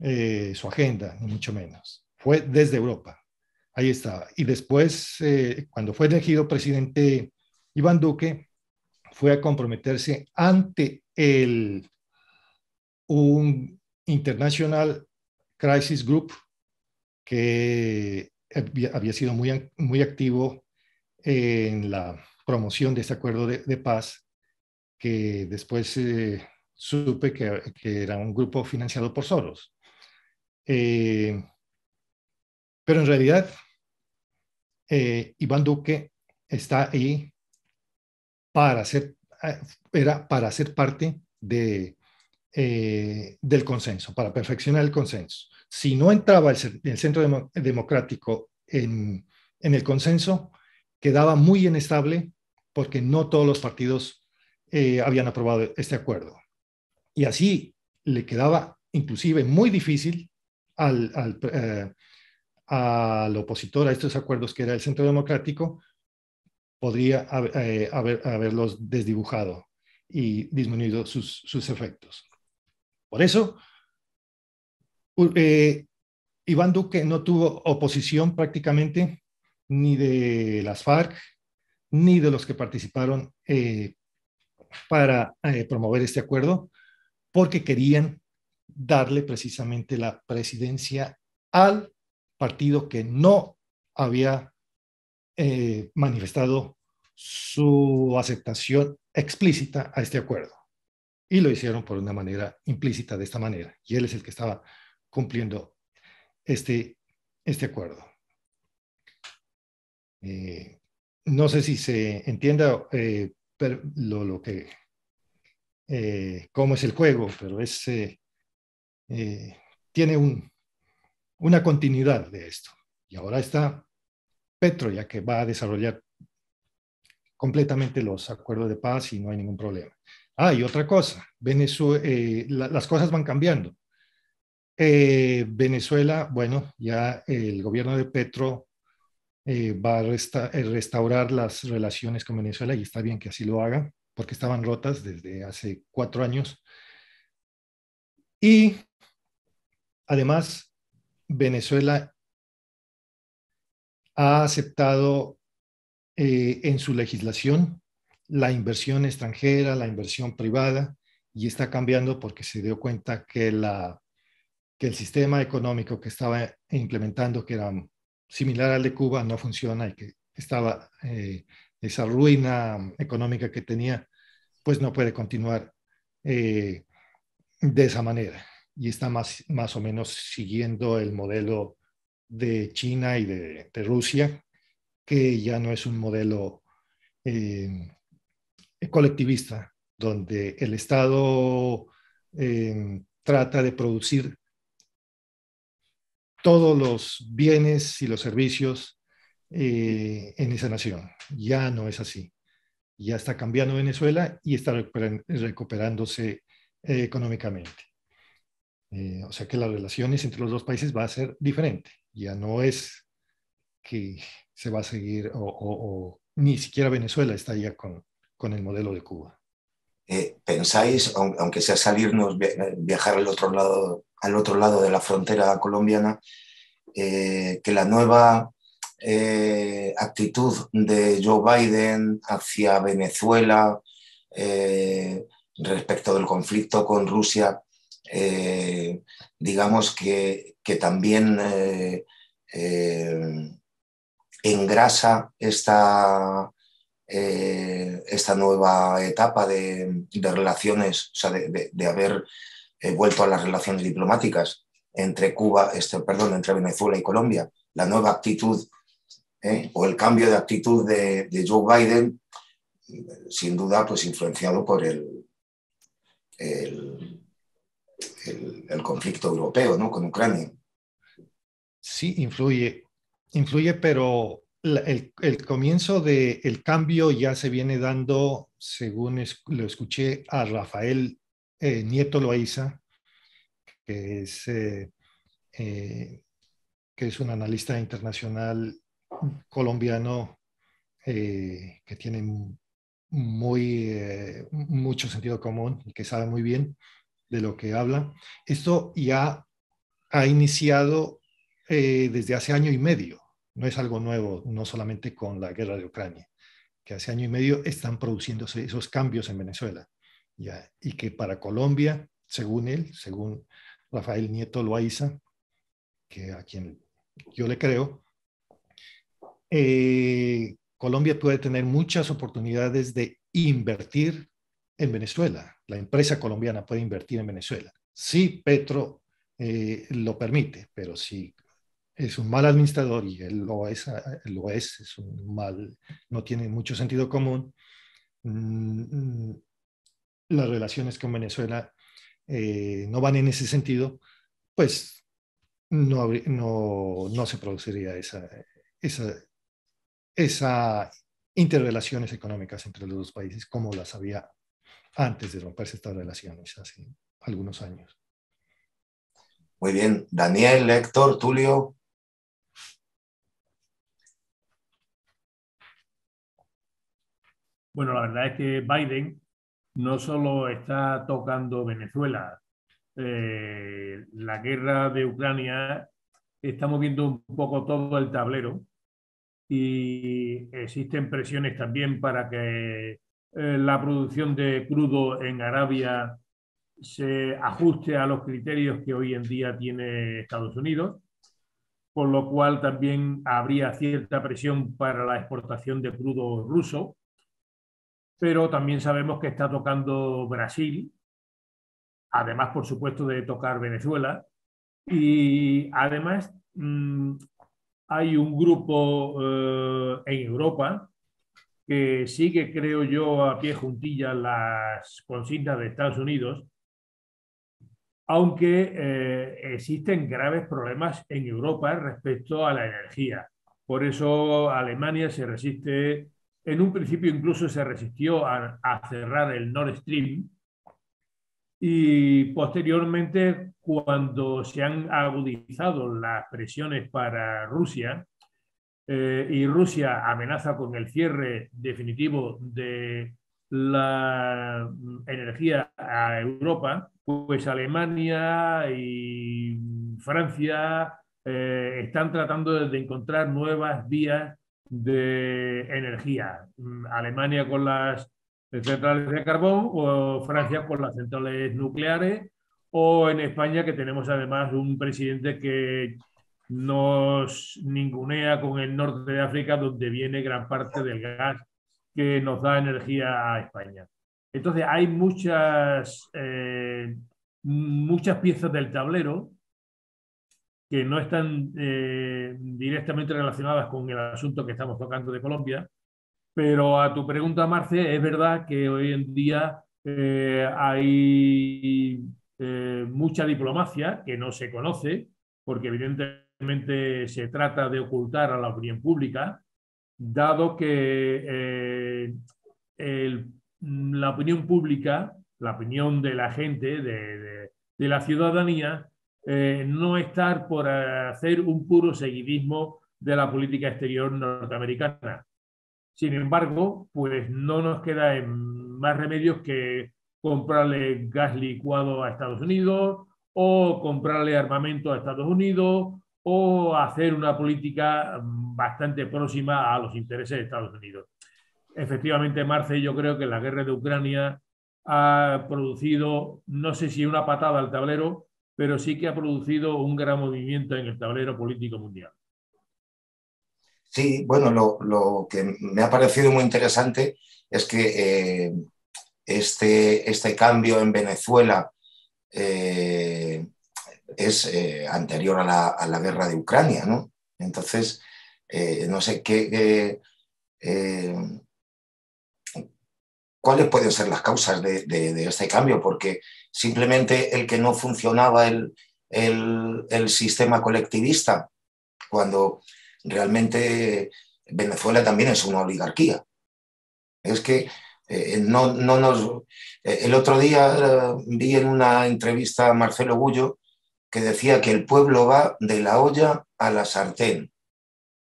eh, su agenda, ni mucho menos. Fue desde Europa. Ahí estaba. Y después, eh, cuando fue elegido presidente Iván Duque, fue a comprometerse ante el, un International Crisis Group, que había sido muy, muy activo en la promoción de este acuerdo de, paz, que después eh, supe que, era un grupo financiado por Soros. Eh, pero en realidad, eh, Iván Duque está ahí para ser, era para ser parte de eh, del consenso, para perfeccionar el consenso. Si no entraba el, centro democrático en, el consenso, quedaba muy inestable porque no todos los partidos eh, habían aprobado este acuerdo. Y así le quedaba inclusive muy difícil al, eh, opositor a estos acuerdos, que era el centro democrático, podría haberlos desdibujado y disminuido sus efectos. Por eso, eh, Iván Duque no tuvo oposición prácticamente ni de las FARC, ni de los que participaron eh, para eh, promover este acuerdo, porque querían darle precisamente la presidencia al partido que no había manifestado su aceptación explícita a este acuerdo y lo hicieron por una manera implícita de esta manera. Y él es el que estaba cumpliendo este, este acuerdo. Eh, no sé si se entienda eh, lo, que, eh, cómo es el juego, pero tiene un, una continuidad de esto. Y ahora está Petro, ya que va a desarrollar completamente los acuerdos de paz y no hay ningún problema. Ah, y otra cosa, Venezuela, eh, las cosas van cambiando. Eh, Venezuela, bueno, ya el gobierno de Petro eh, va a restaurar las relaciones con Venezuela y está bien que así lo haga, porque estaban rotas desde hace cuatro años. Y además, Venezuela ha aceptado en su legislación la inversión extranjera, la inversión privada, y está cambiando porque se dio cuenta que, la, que el sistema económico que estaba implementando, que era similar al de Cuba, no funciona y que estaba eh, esa ruina económica que tenía, pues no puede continuar eh, de esa manera. Y está más, más o menos siguiendo el modelo de China y de, Rusia, que ya no es un modelo eh, colectivista, donde el Estado em, trata de producir todos los bienes y los servicios eh, en esa nación. Ya no es así. Ya está cambiando Venezuela y está recuperándose eh, económicamente. Eh, o sea que las relaciones entre los dos países va a ser diferente. Ya no es que se va a seguir o ni siquiera Venezuela está ya con, con el modelo de Cuba. Eh, ¿Pensáis, aunque sea salirnos, viajar al otro lado, al otro lado de la frontera colombiana, eh, que la nueva eh, actitud de Joe Biden hacia Venezuela respecto del conflicto con Rusia, digamos que también engrasa esta eh, esta nueva etapa de, relaciones, o sea, de, haber eh, vuelto a las relaciones diplomáticas entre Cuba, este, perdón, entre Venezuela y Colombia, la nueva actitud eh, o el cambio de actitud de, Joe Biden, sin duda, pues influenciado por el, el conflicto europeo, ¿no? Con Ucrania. Sí, influye, influye, pero el, comienzo del cambio ya se viene dando, según lo escuché, a Rafael eh, Nieto Loaiza, que es, eh, eh, que es un analista internacional colombiano que tiene muy, mucho sentido común y que sabe muy bien de lo que habla. Esto ya ha iniciado desde hace año y medio no es algo nuevo, no solamente con la guerra de Ucrania, que hace año y medio están produciéndose esos cambios en Venezuela, ¿ya? y que para Colombia, según él, según Rafael Nieto Loaiza, que a quien yo le creo, eh, Colombia puede tener muchas oportunidades de invertir en Venezuela. La empresa colombiana puede invertir en Venezuela. Sí, Petro eh, lo permite, pero si es un mal administrador y él lo es, eh, eh, lo es, es un mal, no tiene mucho sentido común. Mm, mm, las relaciones con Venezuela eh, no van en ese sentido, pues no, se produciría esa, esa, esa, interrelaciones económicas entre los dos países como las había antes de romperse estas relaciones hace algunos años. Muy bien, Daniel, Héctor, Tulio, Bueno, la verdad es que Biden no solo está tocando Venezuela, eh, la guerra de Ucrania está moviendo un poco todo el tablero y existen presiones también para que eh, la producción de crudo en Arabia se ajuste a los criterios que hoy en día tiene Estados Unidos, por lo cual también habría cierta presión para la exportación de crudo ruso pero también sabemos que está tocando Brasil, además, por supuesto, de tocar Venezuela, y además mm, hay un grupo eh, en Europa que sigue, creo yo, a pie juntilla las consignas de Estados Unidos, aunque eh, existen graves problemas en Europa respecto a la energía. Por eso Alemania se resiste en un principio incluso se resistió a, cerrar el Nord Stream y posteriormente cuando se han agudizado las presiones para Rusia eh, y Rusia amenaza con el cierre definitivo de la mm, energía a Europa, pues Alemania y Francia eh, están tratando de encontrar nuevas vías de energía. Mm, Alemania con las centrales de carbón o Francia con las centrales nucleares o en España que tenemos además un presidente que nos ningunea con el norte de África donde viene gran parte del gas que nos da energía a España. Entonces hay muchas, eh, muchas piezas del tablero que no están eh, directamente relacionadas con el asunto que estamos tocando de Colombia. Pero a tu pregunta, Marce, es verdad que hoy en día eh, hay eh, mucha diplomacia que no se conoce, porque evidentemente se trata de ocultar a la opinión pública, dado que la opinión pública, la opinión de la gente, de la ciudadanía, eh, no estar por hacer un puro seguidismo de la política exterior norteamericana. Sin embargo, pues no nos queda más remedios que comprarle gas licuado a Estados Unidos o comprarle armamento a Estados Unidos o hacer una política bastante próxima a los intereses de Estados Unidos. Efectivamente, Marce, yo creo que la guerra de Ucrania ha producido, no sé si una patada al tablero, pero sí que ha producido un gran movimiento en el tablero político mundial. Sí, bueno, lo, que me ha parecido muy interesante es que eh, este, este cambio en Venezuela eh, es eh, anterior a la, guerra de Ucrania, ¿no? Entonces, no sé qué... ¿Cuáles pueden ser las causas de, de este cambio? Porque simplemente el que no funcionaba el, sistema colectivista, cuando realmente Venezuela también es una oligarquía. Es que eh, eh, no, nos... Eh, el otro día vi en una entrevista a Marcelo Gullo que decía que el pueblo va de la olla a la sartén.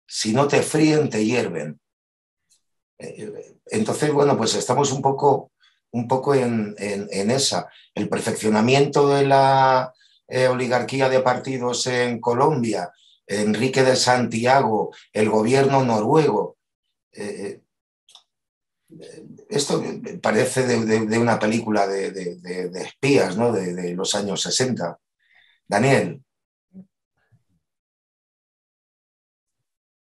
Si no te fríen, te hierven. Entonces, bueno, pues estamos un poco, un poco en esa el perfeccionamiento de la eh, oligarquía de partidos en Colombia, Enrique de Santiago, el gobierno noruego. Eh, eh, esto parece de, una película de, espías de, los años 60. Daniel.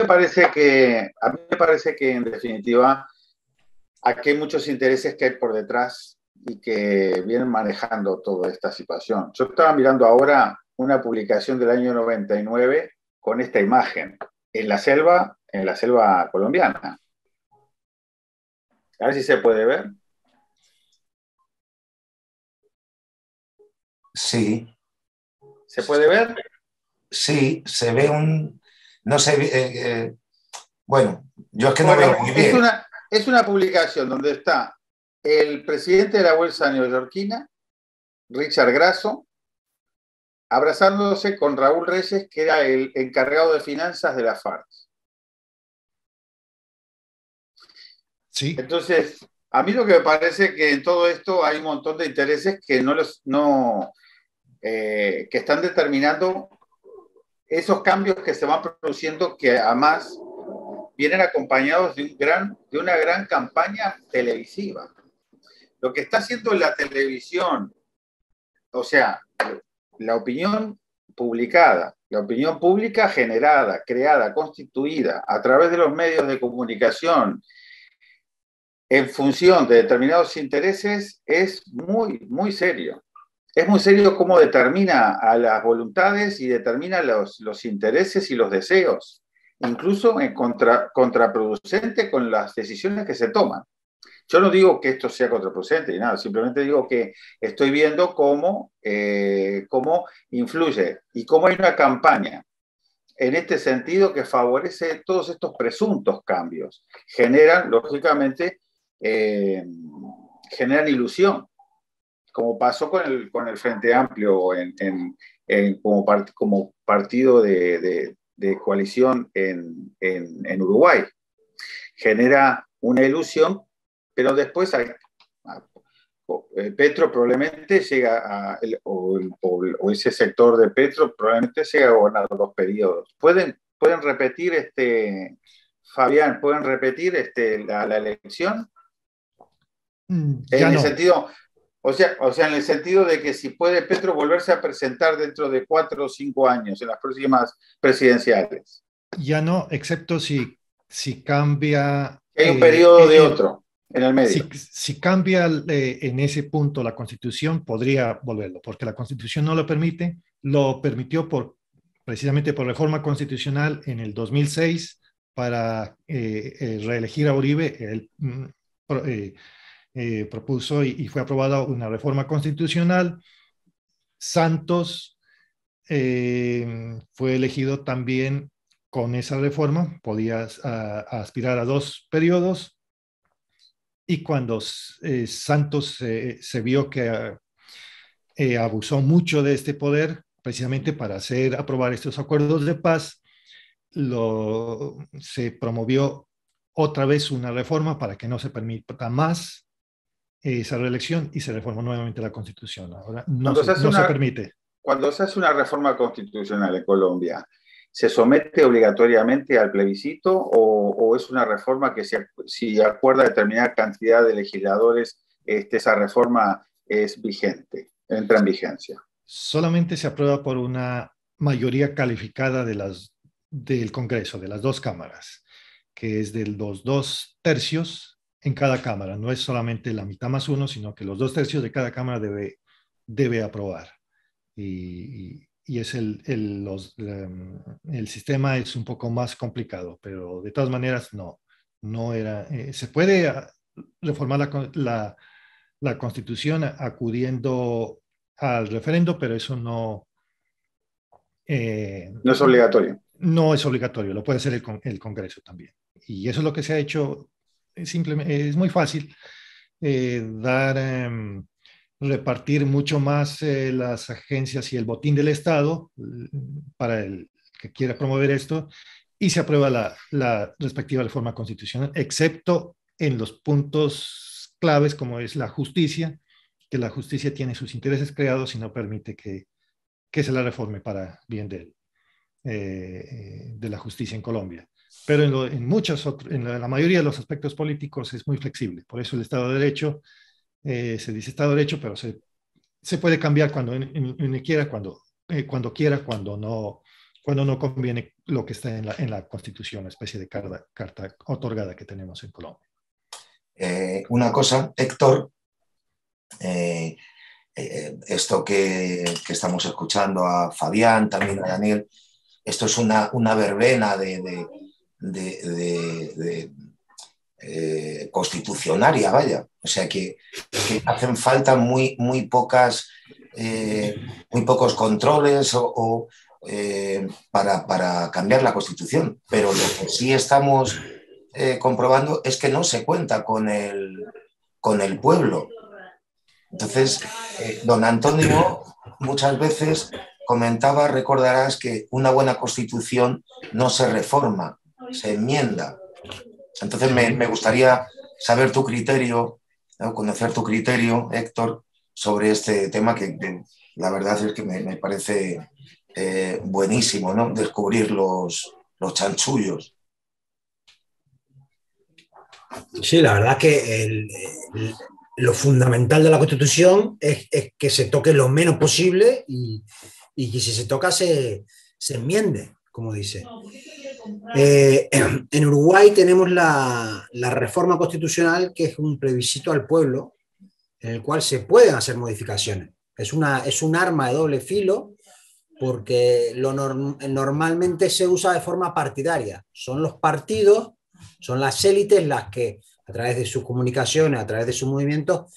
Me parece que, a mí me parece que en definitiva aquí hay muchos intereses que hay por detrás y que vienen manejando toda esta situación. Yo estaba mirando ahora una publicación del año 99 con esta imagen, en la selva, en la selva colombiana. A ver si se puede ver. Sí. ¿Se puede ver? Sí, se ve un... No sé... Eh, eh, bueno, yo es que no veo muy bien. es una publicación donde está el presidente de la Bolsa Neoyorquina, Richard Grasso, abrazándose con Raúl Reyes, que era el encargado de finanzas de la FARC. Sí. Entonces, a mí lo que me parece que en todo esto hay un montón de intereses que no los no eh, que están determinando esos cambios que se van produciendo que además vienen acompañados de un gran de una gran campaña televisiva lo que está haciendo la televisión, o sea, la opinión publicada, la opinión pública generada, creada, constituida a través de los medios de comunicación en función de determinados intereses es muy, muy serio. Es muy serio cómo determina a las voluntades y determina los, intereses y los deseos, incluso en contra, contraproducente con las decisiones que se toman. Yo no digo que esto sea contraproducente ni nada, simplemente digo que estoy viendo cómo, eh, cómo influye y cómo hay una campaña en este sentido que favorece todos estos presuntos cambios. Generan, lógicamente, eh, generan ilusión, como pasó con el, con el Frente Amplio como, como, partido de, de, de coalición en, en Uruguay. Genera una ilusión pero después ah, eh, Petro probablemente llega a, o, ese sector de Petro probablemente llega a gobernar dos periodos. Pueden, pueden repetir, este, Fabián, pueden repetir este, la, elección. Mm, en el sentido, o sea, o sea, en el sentido de que si puede Petro volverse a presentar dentro de cuatro o cinco años en las próximas presidenciales. Ya no, excepto si, si cambia. En un eh, periodo de otro en Si, cambia eh, en ese punto la constitución, podría volverlo, porque la constitución no lo permite, lo permitió precisamente por reforma constitucional en el 2006 para eh, eh, reelegir a Uribe. Él mm, propuso y, fue aprobada una reforma constitucional. Santos fue elegido también con esa reforma, podía ah, aspirar a dos periodos y cuando eh, Santos se vio que ah, eh, abusó mucho de este poder, precisamente para hacer aprobar estos acuerdos de paz, se promovió otra vez una reforma para que no se permita más eh, esa reelección y se reformó nuevamente la constitución. Ahora no, se, permite. Cuando se hace una reforma constitucional en Colombia, ¿Se somete obligatoriamente al plebiscito o, es una reforma que si, acuerda determinada cantidad de legisladores, este, esa reforma es vigente, entra en vigencia? Solamente se aprueba por una mayoría calificada de las, del Congreso, de las dos cámaras, que es de los dos tercios en cada cámara. No es solamente la mitad más uno, sino que los dos tercios de cada cámara debe, debe aprobar. y y es el, el, los, em, el, sistema es un poco más complicado, pero de todas maneras no, no era, eh, se puede ah, reformar la, la, la, constitución acudiendo al referendo, pero eso no... Eh, no es obligatorio. No es obligatorio, lo puede hacer el, el, Congreso también. Y eso es lo que se ha hecho, es, simplemente, es muy fácil eh, dar em, repartir mucho más eh, las agencias y el botín del Estado eh, para el que quiera promover esto y se aprueba la, respectiva reforma constitucional, excepto en los puntos claves como es la justicia, que la justicia tiene sus intereses creados y no permite que, se la reforme para bien de, eh, de la justicia en Colombia. Pero en, la mayoría de los aspectos políticos es muy flexible. Por eso el Estado de Derecho eh, se dice Estado de Derecho, pero se, se puede cambiar cuando quiera, cuando, eh, cuando quiera, cuando no, cuando no conviene lo que está en la, en la Constitución, una especie de carta, carta otorgada que tenemos en Colombia. Eh, una cosa, Héctor, esto que, que, estamos escuchando a Fabián, también a Daniel, esto es una, una verbena de, de, eh, constitucionaria, vaya. O sea que, hacen falta muy, muy pocas, eh, muy pocos controles o, eh, para, cambiar la constitución. Pero lo que sí estamos comprobando es que no se cuenta con el, con el pueblo. Entonces, don Antonio muchas veces comentaba, recordarás, que una buena constitución no se reforma, se enmienda entonces me, gustaría saber tu criterio, conocer tu criterio, Héctor, sobre este tema que, la verdad es que me, parece eh, buenísimo, ¿no? Descubrir los, chanchullos. Sí, la verdad que lo fundamental de la Constitución es, que se toque lo menos posible y, que si se toca se, se enmiende, como dice. Eh, en Uruguay tenemos la, reforma constitucional, que es un plebiscito al pueblo, en el cual se pueden hacer modificaciones. Es, una, es un arma de doble filo porque lo normalmente se usa de forma partidaria. Son los partidos, son las élites las que a través de sus comunicaciones, a través de sus movimientos,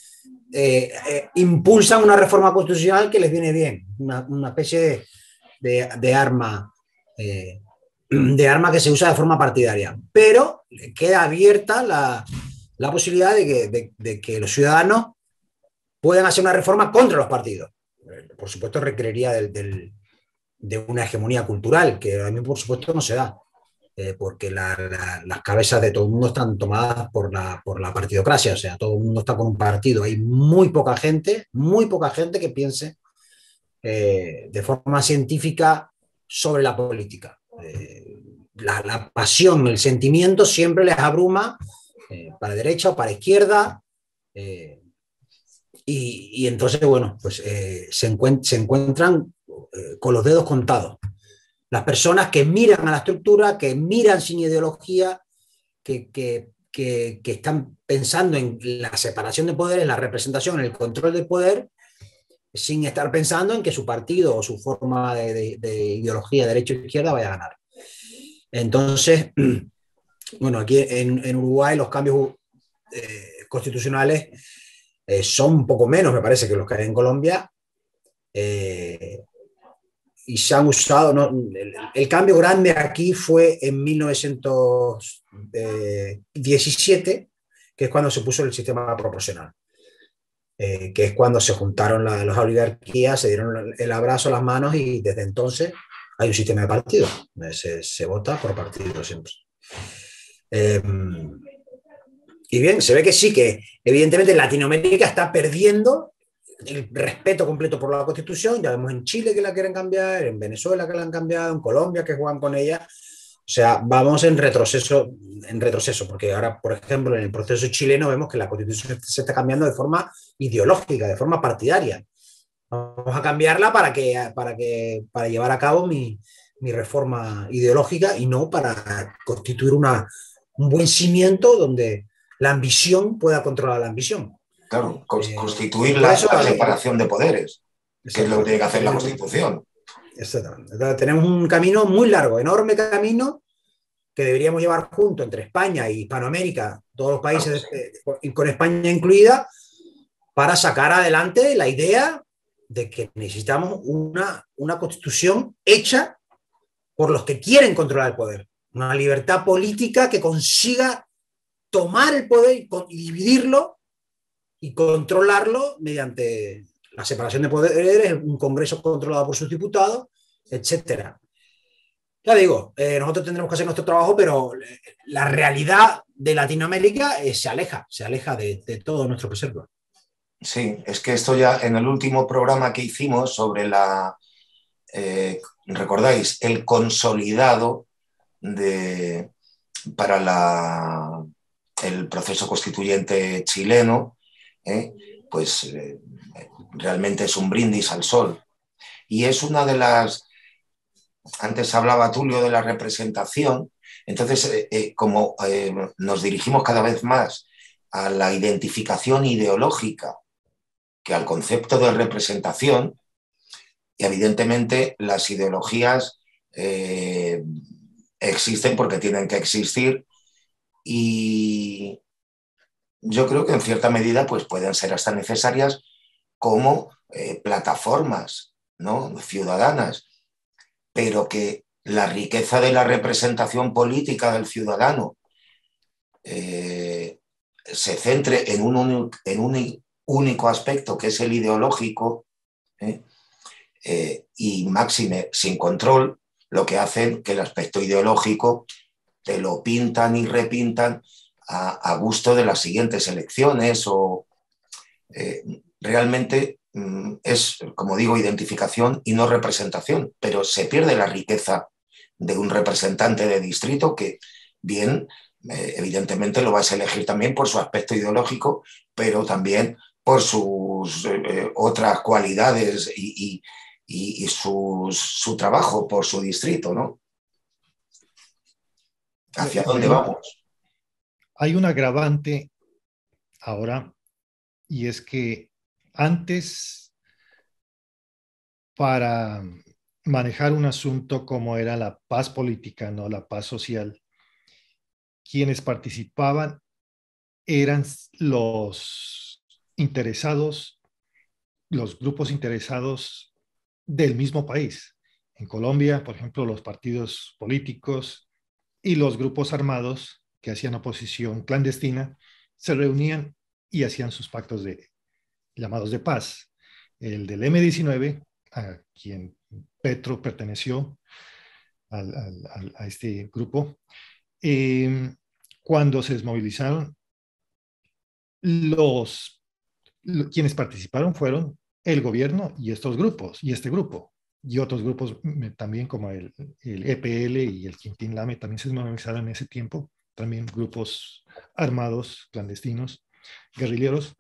eh, eh, impulsan una reforma constitucional que les viene bien, una, especie de, de arma de arma que se usa de forma partidaria. Pero queda abierta la, la posibilidad de que, de, que, los ciudadanos puedan hacer una reforma contra los partidos. Eh, por supuesto, requeriría del, de una hegemonía cultural, que a mí, por supuesto, no se da, eh, porque las cabezas de todo el mundo están tomadas por la, por la partidocracia, o sea, todo el mundo está con un partido. Hay muy poca gente, muy poca gente que piense eh, de forma científica sobre la política la, pasión, el sentimiento siempre les abruma eh, para derecha o para izquierda. Eh, y, entonces, bueno, pues eh, se, se, encuentran con los dedos contados. Las personas que miran a la estructura, que miran sin ideología, que, están pensando en la separación de poderes, la representación, el control del poder, sin estar pensando en que su partido o su forma de, ideología de o izquierda vaya a ganar. Entonces, bueno, aquí en, Uruguay los cambios eh, constitucionales eh, son un poco menos, me parece, que los que hay en Colombia. Eh, y se han usado, el, cambio grande aquí fue en 1917, que es cuando se puso el sistema proporcional, que es cuando se juntaron las oligarquías, se dieron el abrazo, las manos y desde entonces hay un sistema de partido, se, vota por partido siempre. Em, y bien, se ve que sí, que evidentemente Latinoamérica está perdiendo el respeto completo por la Constitución. Ya vemos en Chile que la quieren cambiar, en Venezuela que la han cambiado, en Colombia que juegan con ella. O sea, vamos en retroceso, en retroceso, porque ahora, por ejemplo, en el proceso chileno vemos que la Constitución se está cambiando de forma ideológica, de forma partidaria. Vamos a cambiarla para, que, para, que, para llevar a cabo mi, mi reforma ideológica y no para constituir una, un buen cimiento donde la ambición pueda controlar la ambición. Claro, eh, constituir la, separación de poderes, que es lo que tiene que hacer la Constitución. Exactamente. tenemos un camino muy largo, enorme camino que deberíamos llevar junto entre España y Hispanoamérica, todos los países, con España incluida, para sacar adelante la idea de que necesitamos una, una constitución hecha por los que quieren controlar el poder, una libertad política que consiga tomar el poder y, dividirlo y controlarlo mediante la separación de poderes, un Congreso controlado por sus diputados, etcétera. Ya digo, eh, nosotros tendremos que hacer nuestro trabajo, pero eh, la realidad de Latinoamérica eh, se aleja, se aleja de, todo nuestro preservador. Sí, es que esto ya en el último programa que hicimos sobre la, eh, recordáis, el consolidado para la, el proceso constituyente chileno, ¿eh? pues eh, realmente es un brindis al sol. Y es una de las, antes hablaba Tulio de la representación, entonces como nos dirigimos cada vez más a la identificación ideológica, que al concepto de representación, y evidentemente las ideologías eh, existen porque tienen que existir, y yo creo que en cierta medida pues, pueden ser hasta necesarias como eh, plataformas ¿no? ciudadanas, pero que la riqueza de la representación política del ciudadano eh, se centre en un, en un único aspecto que es el ideológico ¿eh? Eh, y máxime sin control, lo que hacen que el aspecto ideológico te lo pintan y repintan a, gusto de las siguientes elecciones o eh, realmente mm, es, como digo, identificación y no representación, pero se pierde la riqueza de un representante de distrito que bien evidentemente lo vas a elegir también por su aspecto ideológico, pero también por sus eh, eh, otras cualidades y, su, su, trabajo, por su distrito, ¿no? ¿Hacia dónde vamos? Hay un agravante ahora y es que antes para manejar un asunto como era la paz política, no la paz social, quienes participaban eran los interesados, los grupos interesados del mismo país. En Colombia, por ejemplo, los partidos políticos y los grupos armados que hacían oposición clandestina se reunían y hacían sus pactos de, llamados de paz. El del M-19, a quien Petro perteneció al, a este grupo, eh, cuando se desmovilizaron, los quienes participaron fueron el gobierno y estos grupos, y este grupo, y otros grupos mm, eh, también como el, EPL e y el Quintín Lame también se movilizaron en ese tiempo, también grupos armados, clandestinos, guerrilleros.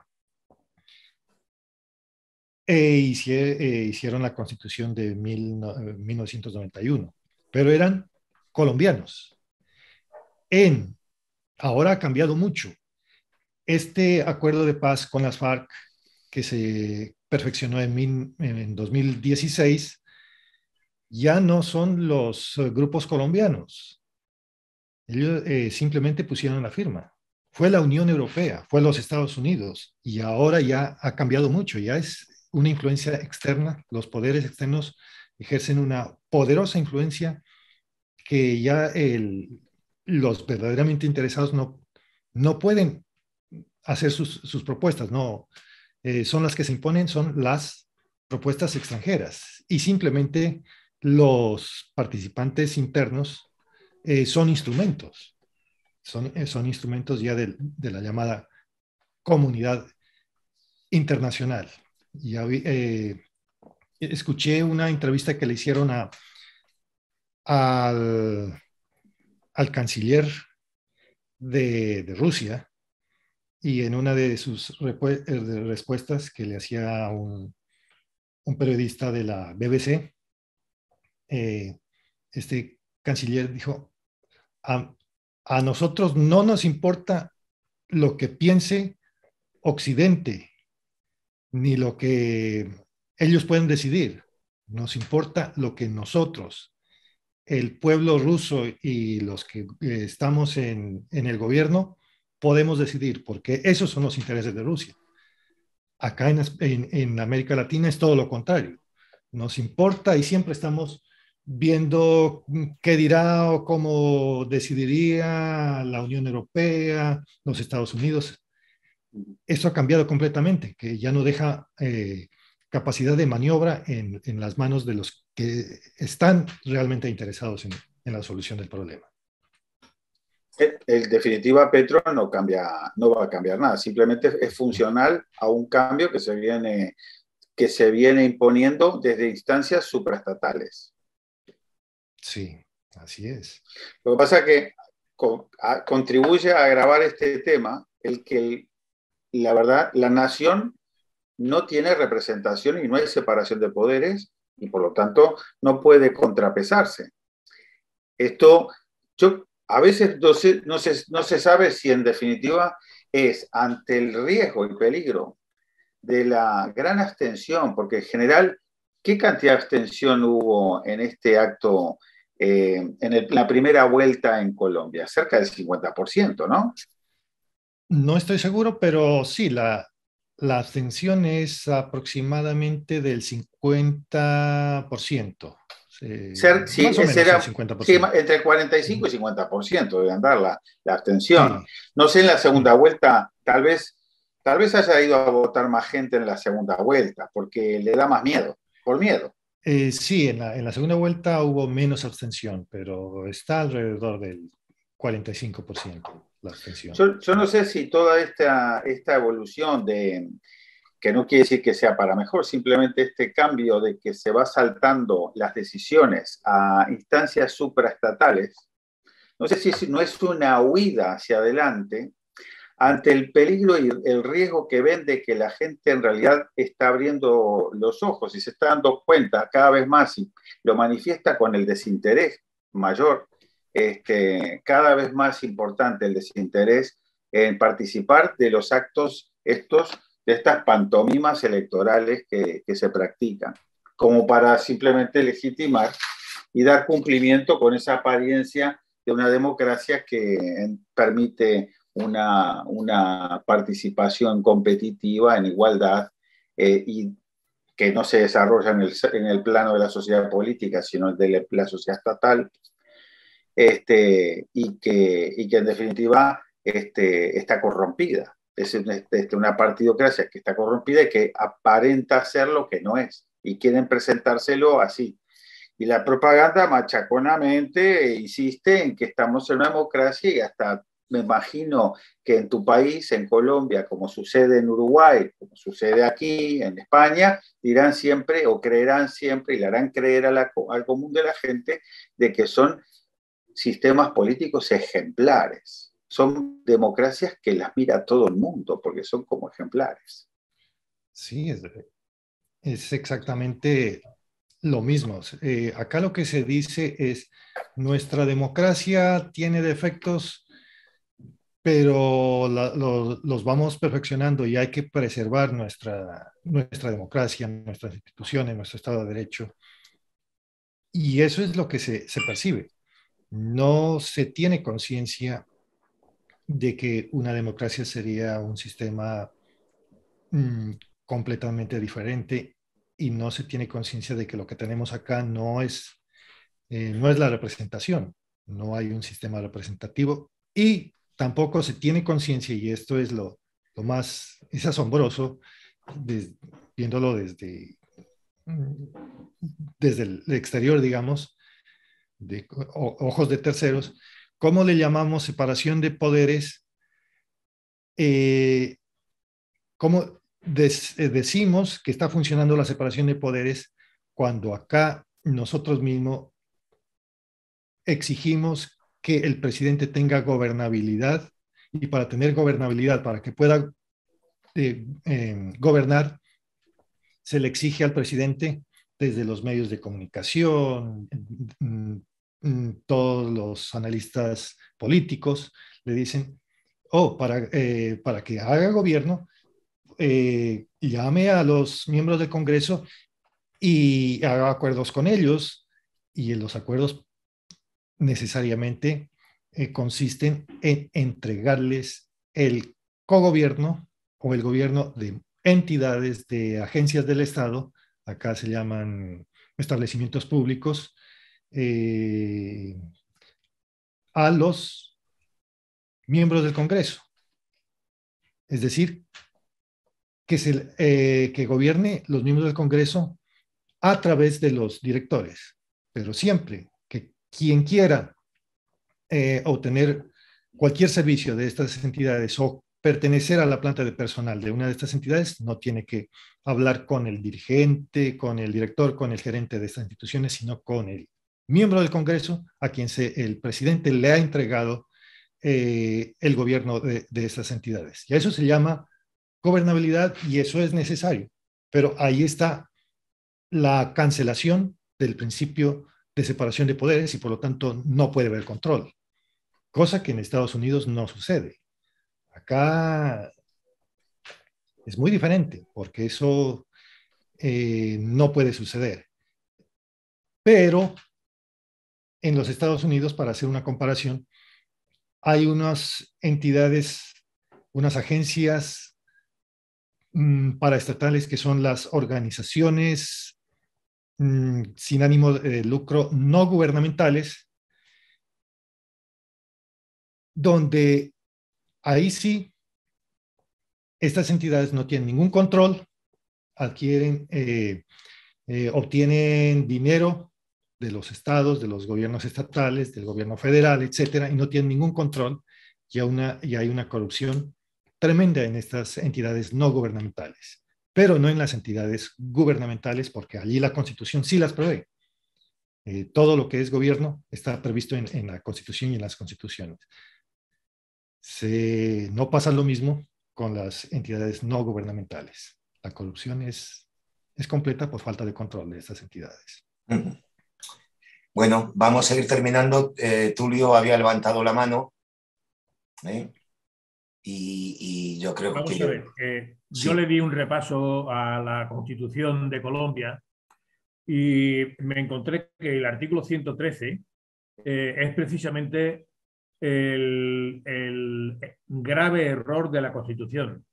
E, e hicieron la constitución de 1991, eh, pero eran colombianos. En, ahora ha cambiado mucho, este acuerdo de paz con las FARC, que se perfeccionó en, 2016, ya no son los eh, grupos colombianos. Ellos eh, simplemente pusieron la firma. Fue la Unión Europea, fue los Estados Unidos y ahora ya ha cambiado mucho, ya es una influencia externa, los poderes externos ejercen una poderosa influencia que ya los verdaderamente interesados no, no pueden hacer sus, propuestas, no. Eh, son las que se imponen, son las propuestas extranjeras y simplemente los participantes internos eh, son instrumentos, son, eh, instrumentos ya de, la llamada comunidad internacional. Ya escuché una entrevista que le hicieron a, al, canciller de, de Rusia y en una de sus eh, respuestas que le hacía un, periodista de la BBC, eh, este canciller dijo, a, nosotros no nos importa lo que piense Occidente, ni lo que ellos pueden decidir, nos importa lo que nosotros, el pueblo ruso y los que eh, estamos en el gobierno, podemos decidir, porque esos son los intereses de Rusia. Acá en, América Latina es todo lo contrario. Nos importa y siempre estamos viendo qué dirá o cómo decidiría la Unión Europea, los Estados Unidos. Eso ha cambiado completamente, que ya no deja eh, capacidad de maniobra en, las manos de los que están realmente interesados en la solución del problema. En, eh, definitiva, Petro no, cambia, no va a cambiar nada, simplemente es funcional a un cambio que se viene, que se viene imponiendo desde instancias supraestatales. Sí, así es. Lo que pasa es que contribuye a agravar este tema el que, la verdad, la nación no tiene representación y no hay separación de poderes y por lo tanto no puede contrapesarse. Esto, yo a veces no se, sabe si en definitiva es ante el riesgo y peligro de la gran abstención, porque en general, ¿qué cantidad de abstención hubo en este acto, eh, en la primera vuelta en Colombia? Cerca del 50%, ¿no? No estoy seguro, pero sí, la, la abstención es aproximadamente del 50%. Sí, Ser, si entre 45 y 50% debe andar la, abstención. No sé en la segunda vuelta, tal vez, tal vez haya ido a votar más gente en la segunda vuelta, porque le da más miedo, por miedo. Eh, sí, en la, segunda vuelta hubo menos abstención, pero está alrededor del 45% la abstención. Yo, yo, no sé si toda esta, esta evolución de, que no quiere decir que sea para mejor, simplemente este cambio de que se va saltando las decisiones a instancias supraestatales, no sé si no es una huida hacia adelante ante el peligro y el riesgo que ven de que la gente en realidad está abriendo los ojos y se está dando cuenta cada vez más y lo manifiesta con el desinterés mayor, este, cada vez más importante el desinterés en participar de los actos estos de estas pantomimas electorales que, se practican, como para simplemente legitimar y dar cumplimiento con esa apariencia de una democracia que permite una, participación competitiva en igualdad eh, y que no se desarrolla en el, en el, plano de la sociedad política, sino de la sociedad estatal, este, y, que, que en definitiva este, está corrompida es este, este, una partidocracia que está corrompida y que aparenta ser lo que no es, y quieren presentárselo así. Y la propaganda machaconamente insiste en que estamos en una democracia y hasta me imagino que en tu país, en Colombia, como sucede en Uruguay, como sucede aquí, en España, dirán siempre o creerán siempre y le harán creer al común de la gente de que son sistemas políticos ejemplares son democracias que las mira todo el mundo porque son como ejemplares. Sí, es, exactamente lo mismo. Eh, acá lo que se dice es, nuestra democracia tiene defectos, pero los vamos perfeccionando y hay que preservar nuestra, nuestra democracia, nuestras instituciones, nuestro Estado de Derecho. Y eso es lo que se, se percibe. No se tiene conciencia de que una democracia sería un sistema mm, completamente diferente y no se tiene conciencia de que lo que tenemos acá no es, eh, no es la representación, no hay un sistema representativo y tampoco se tiene conciencia, y esto es lo, más, asombroso, viéndolo desde, desde el exterior, digamos, de ojos de terceros, ¿Cómo le llamamos separación de poderes? Eh, ¿Cómo eh, decimos que está funcionando la separación de poderes cuando acá nosotros mismos exigimos que el presidente tenga gobernabilidad y para tener gobernabilidad, para que pueda eh, em, gobernar, se le exige al presidente desde los medios de comunicación, mm, Mm, todos los analistas políticos le dicen, oh, para, eh, que haga gobierno, eh, llame a los miembros del Congreso y haga acuerdos con ellos, y los acuerdos necesariamente eh, consisten en entregarles el cogobierno o el gobierno de entidades, de agencias del Estado, acá se llaman establecimientos públicos, eh, a los miembros del Congreso. Es decir, eh, que, gobierne los miembros del Congreso a través de los directores, pero siempre que quien quiera eh, obtener cualquier servicio de estas entidades o pertenecer a la planta de personal de una de estas entidades, no tiene que hablar con el dirigente, con el director, con el gerente de estas instituciones, sino con el miembro del Congreso a quien se, el presidente le ha entregado eh, el gobierno de, de esas entidades. Y a eso se llama gobernabilidad y eso es necesario. Pero ahí está la cancelación del principio de separación de poderes y por lo tanto no puede haber control, cosa que en Estados Unidos no sucede. Acá es muy diferente porque eso eh, no puede suceder. Pero en los Estados Unidos, para hacer una comparación, hay unas entidades, unas agencias mm, paraestatales que son las organizaciones mm, sin ánimo de lucro no gubernamentales, donde ahí sí estas entidades no tienen ningún control, adquieren, eh, eh, obtienen dinero de los estados, de los gobiernos estatales, del gobierno federal, etcétera, y no tienen ningún control y, hay una corrupción tremenda en estas entidades no gubernamentales, pero no en las entidades gubernamentales porque allí la constitución sí las prevé. Eh, todo lo que es gobierno está previsto en, la constitución y en las constituciones. no pasa lo mismo con las entidades no gubernamentales. La corrupción es, completa por falta de control de estas entidades. Bueno, vamos a ir terminando. Eh, Tulio había levantado la mano. ¿eh? Y, yo creo que... Yo, eh, le di un repaso a la Constitución de Colombia y me encontré que el artículo 113 es precisamente el, grave error de la Constitución,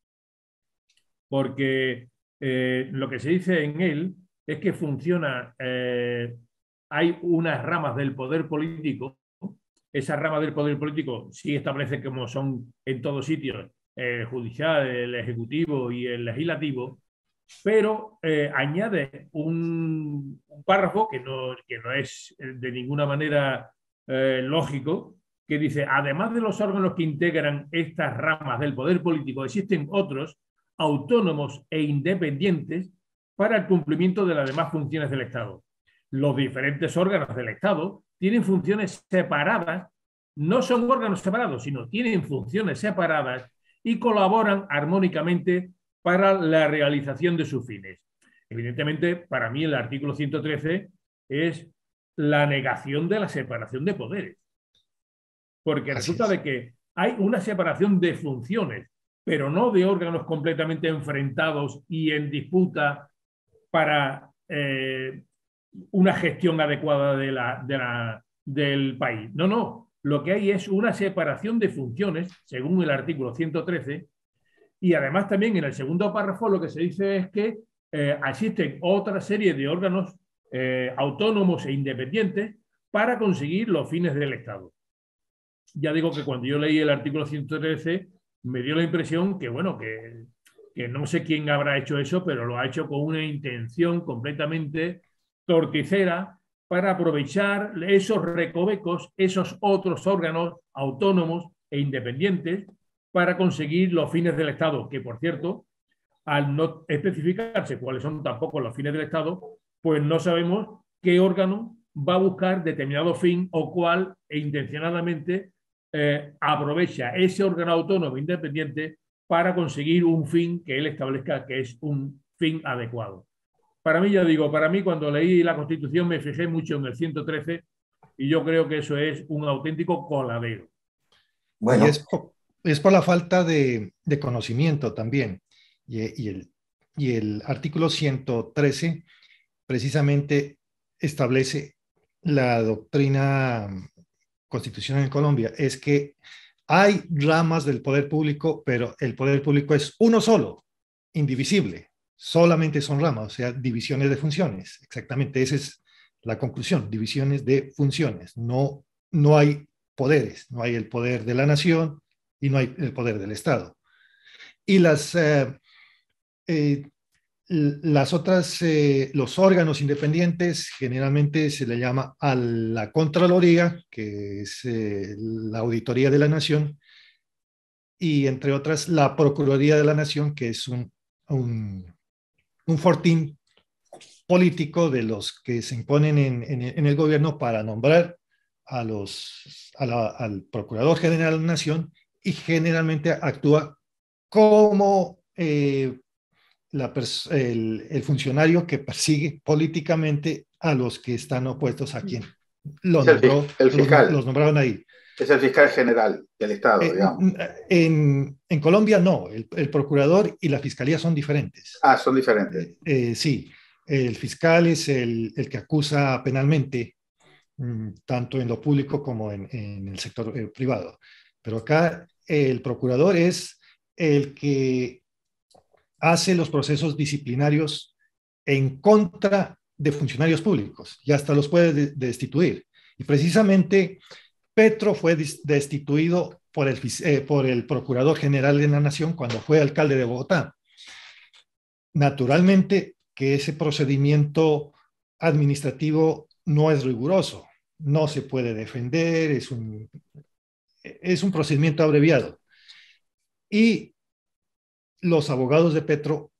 porque lo que se dice en él es que funciona hay unas ramas del poder político, esa rama del poder político sí establece como son en todos sitios el judicial, el ejecutivo y el legislativo, pero eh, añade un, párrafo que no, que no es eh, de ninguna manera eh, lógico, que dice, además de los órganos que integran estas ramas del poder político, existen otros autónomos e independientes para el cumplimiento de las demás funciones del Estado los diferentes órganos del Estado tienen funciones separadas, no son órganos separados, sino tienen funciones separadas y colaboran armónicamente para la realización de sus fines. Evidentemente, para mí el artículo 113 es la negación de la separación de poderes, porque resulta de que hay una separación de funciones, pero no de órganos completamente enfrentados y en disputa para eh, una gestión adecuada de la, la, del país. No, no. Lo que hay es una separación de funciones, según el artículo 113, y además también en el segundo párrafo lo que se dice es que existen eh, otra serie de órganos eh, autónomos e independientes para conseguir los fines del Estado. Ya digo que cuando yo leí el artículo 113 me dio la impresión que, bueno, que, que no sé quién habrá hecho eso, pero lo ha hecho con una intención completamente torticera para aprovechar esos recovecos, esos otros órganos autónomos e independientes para conseguir los fines del Estado, que por cierto, al no especificarse cuáles son tampoco los fines del Estado, pues no sabemos qué órgano va a buscar determinado fin o cuál e intencionadamente eh, aprovecha ese órgano autónomo independiente para conseguir un fin que él establezca que es un fin adecuado para mí, ya digo, para mí cuando leí la Constitución me fijé mucho en el 113 y yo creo que eso es un auténtico coladero. Bueno, es por, la falta de, conocimiento también. Y, el, y el artículo 113 precisamente establece la doctrina constitucional en Colombia, es que hay ramas del poder público, pero el poder público es uno solo, indivisible solamente son ramas, o sea, divisiones de funciones. Exactamente, esa es la conclusión, divisiones de funciones. No, no hay poderes, no hay el poder de la nación y no hay el poder del Estado. Y las, eh, eh, las otras, eh, los órganos independientes generalmente se le llama a la Contraloría, que es la Auditoría de la Nación, y entre otras la Procuraduría de la Nación, que es un un fortín político de los que se imponen en, el gobierno para nombrar a los, al Procurador General de la Nación y generalmente actúa como eh, el, funcionario que persigue políticamente a los que están opuestos a quien Los, los, nombraron ahí. Es el fiscal general del Estado, eh, digamos. Mm, eh, en, Colombia no, el, procurador y la fiscalía son diferentes. Ah, son diferentes. Eh, sí, el fiscal es el, que acusa penalmente, mm, tanto en lo público como en, el sector privado. Pero acá el procurador es el que hace los procesos disciplinarios en contra de funcionarios públicos y hasta los puede destituir. Y precisamente Petro fue destituido por el, eh, por el Procurador General de la Nación cuando fue alcalde de Bogotá. Naturalmente que ese procedimiento administrativo no es riguroso, no se puede defender, es un, es un procedimiento abreviado. Y los abogados de Petro,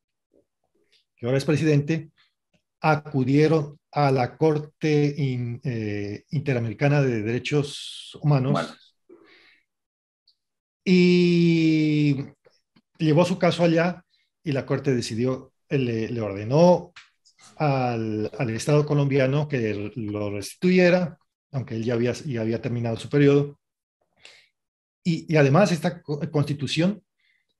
que ahora es presidente, acudieron a la Corte eh, Interamericana de Derechos Humanos y llevó su caso allá y la Corte decidió, eh, le, ordenó al, Estado colombiano que lo restituyera, aunque él ya había, había terminado su periodo. Y, además esta constitución,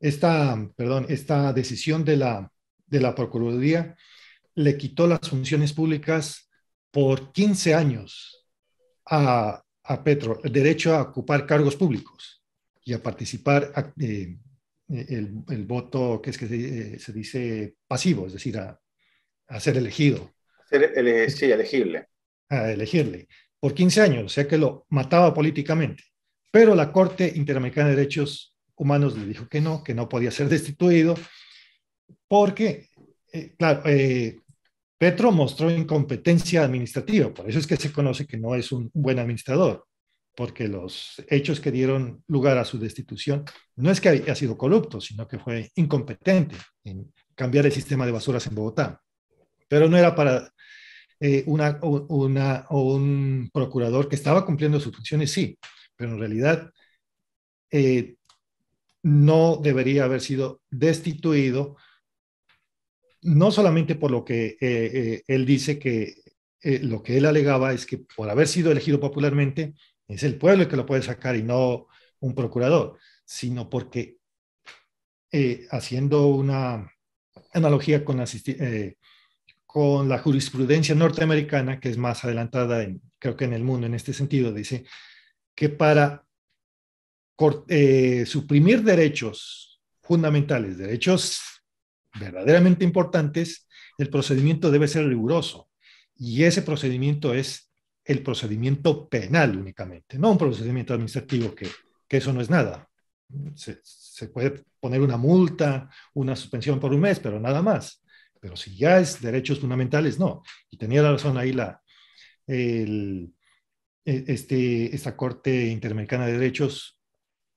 esta, perdón, esta decisión de la, de la Procuraduría le quitó las funciones públicas por 15 años a, Petro, el derecho a ocupar cargos públicos y a participar eh, eh, el, voto que es que se, eh, dice pasivo, es decir, a, ser elegido. sí, elegible. A elegirle, por 15 años, o sea que lo mataba políticamente. Pero la Corte Interamericana de Derechos Humanos le dijo que no, que no podía ser destituido, porque, claro, Petro mostró incompetencia administrativa, por eso es que se conoce que no es un buen administrador, porque los hechos que dieron lugar a su destitución no es que haya sido corrupto, sino que fue incompetente en cambiar el sistema de basuras en Bogotá. Pero no era para eh, una, un procurador que estaba cumpliendo sus funciones, sí, pero en realidad eh, no debería haber sido destituido no solamente por lo que eh, eh, él dice que eh, lo que él alegaba es que por haber sido elegido popularmente es el pueblo el que lo puede sacar y no un procurador, sino porque haciendo una analogía con la, jurisprudencia norteamericana, que es más adelantada en, creo que en el mundo en este sentido, dice que para suprimir derechos fundamentales, derechos verdaderamente importantes, el procedimiento debe ser riguroso. Y ese procedimiento es el procedimiento penal únicamente, no un procedimiento administrativo que, que eso no es nada. Se, puede poner una multa, una suspensión por un mes, pero nada más. Pero si ya es derechos fundamentales, no. Y tenía la razón ahí la, e, este, esta Corte Interamericana de Derechos,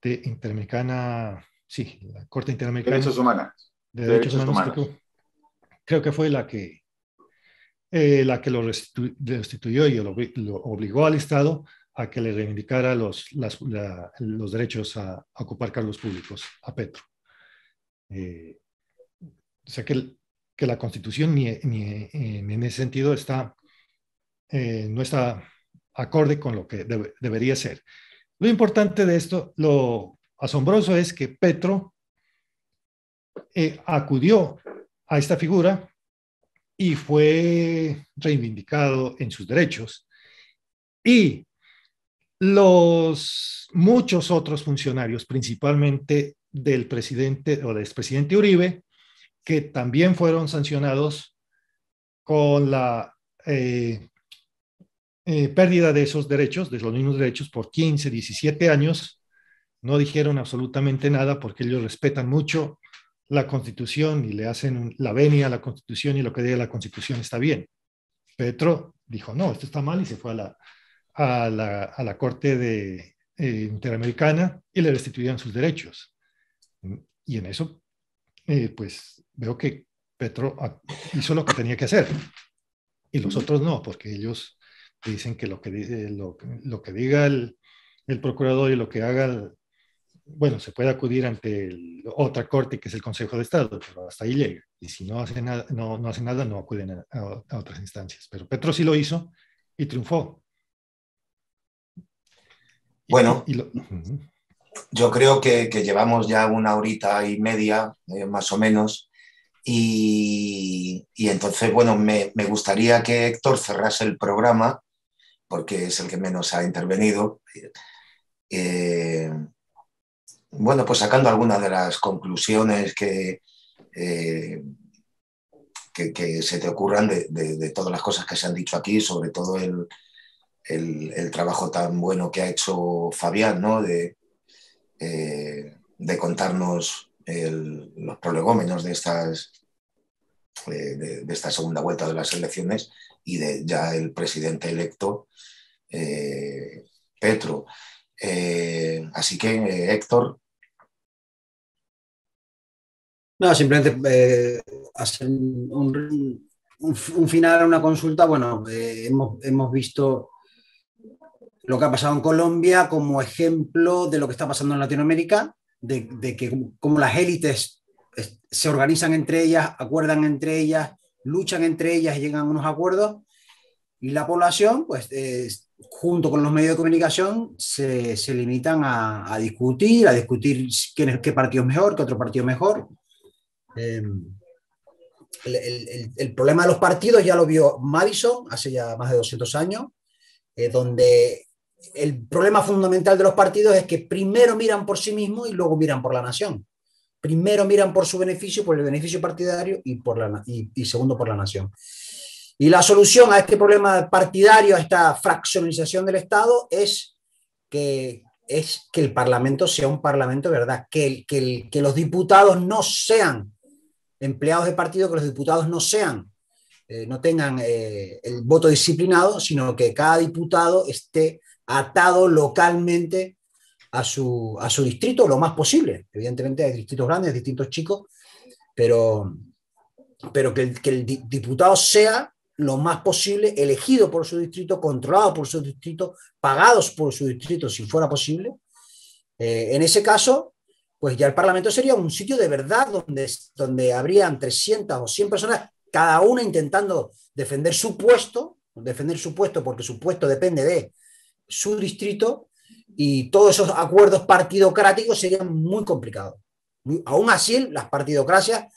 de Interamericana, sí, la Corte Interamericana. Derechos Humanos de Creo, que fue la que, eh, la que lo restituyó y lo, obligó al Estado a que le reivindicara los, los derechos a, ocupar cargos públicos a Petro. Eh, o sea que, que la constitución ni, ni, eh, en ese sentido está, no está acorde con lo que debería ser. Lo importante de esto, lo asombroso es que Petro eh, acudió a esta figura y fue reivindicado en sus derechos. Y los muchos otros funcionarios, principalmente del presidente o del expresidente Uribe, que también fueron sancionados con la eh, eh, pérdida de esos derechos, de los mismos derechos, por 15, 17 años. No dijeron absolutamente nada porque ellos respetan mucho la constitución y le hacen la venia a la constitución y lo que diga la constitución está bien. Petro dijo, no, esto está mal y se fue a la, a la, Corte de, eh, Interamericana y le restituyeron sus derechos. Y en eso, eh, pues veo que Petro hizo lo que tenía que hacer y los otros no, porque ellos dicen que lo que, eh, que diga el procurador y lo que haga el, bueno, se puede acudir ante otra corte que es el Consejo de Estado, pero hasta ahí llega. Y si no hace nada, no, hace nada, no acuden a, otras instancias. Pero Petro sí lo hizo y triunfó. bueno, yo creo que, llevamos ya una horita y media, eh, más o menos, y, entonces, bueno, me, me gustaría que Héctor cerrase el programa, porque es el que menos ha intervenido. Eh, bueno, pues sacando algunas de las conclusiones que, eh, que, se te ocurran de, todas las cosas que se han dicho aquí, sobre todo el, trabajo tan bueno que ha hecho Fabián, ¿no? De, eh, de contarnos los prolegómenos de estas eh, de, esta segunda vuelta de las elecciones y de ya el presidente electo Petro. así que Héctor, no, simplemente eh, hacer un, un, un, final, una consulta. Bueno, eh, hemos, visto lo que ha pasado en Colombia como ejemplo de lo que está pasando en Latinoamérica, de, que como las élites se organizan entre ellas, acuerdan entre ellas, luchan entre ellas y llegan a unos acuerdos, y la población, pues junto con los medios de comunicación, se, limitan a, discutir, a discutir quién es, qué partido es mejor, qué otro partido mejor, Em, el, problema de los partidos ya lo vio Madison hace ya más de 200 años, eh, donde el problema fundamental de los partidos es que primero miran por sí mismos y luego miran por la nación. Primero miran por su beneficio, por el beneficio partidario y, por la, y, segundo por la nación. Y la solución a este problema partidario, a esta fraccionalización del Estado, es que, es que el Parlamento sea un Parlamento, ¿verdad? Que, que, que los diputados no sean empleados de partido que los diputados no sean, eh, no tengan eh, el voto disciplinado, sino que cada diputado esté atado localmente a su, a su distrito lo más posible. Evidentemente hay distritos grandes, distritos chicos, pero, pero que, el, que el diputado sea lo más posible elegido por su distrito, controlado por su distrito, pagados por su distrito si fuera posible. Eh, en ese caso, pues ya el Parlamento sería un sitio de verdad donde, donde habrían 300 o 100 personas, cada una intentando defender su puesto, defender su puesto porque su puesto depende de su distrito, y todos esos acuerdos partidocráticos serían muy complicados. Aún así, las partidocracias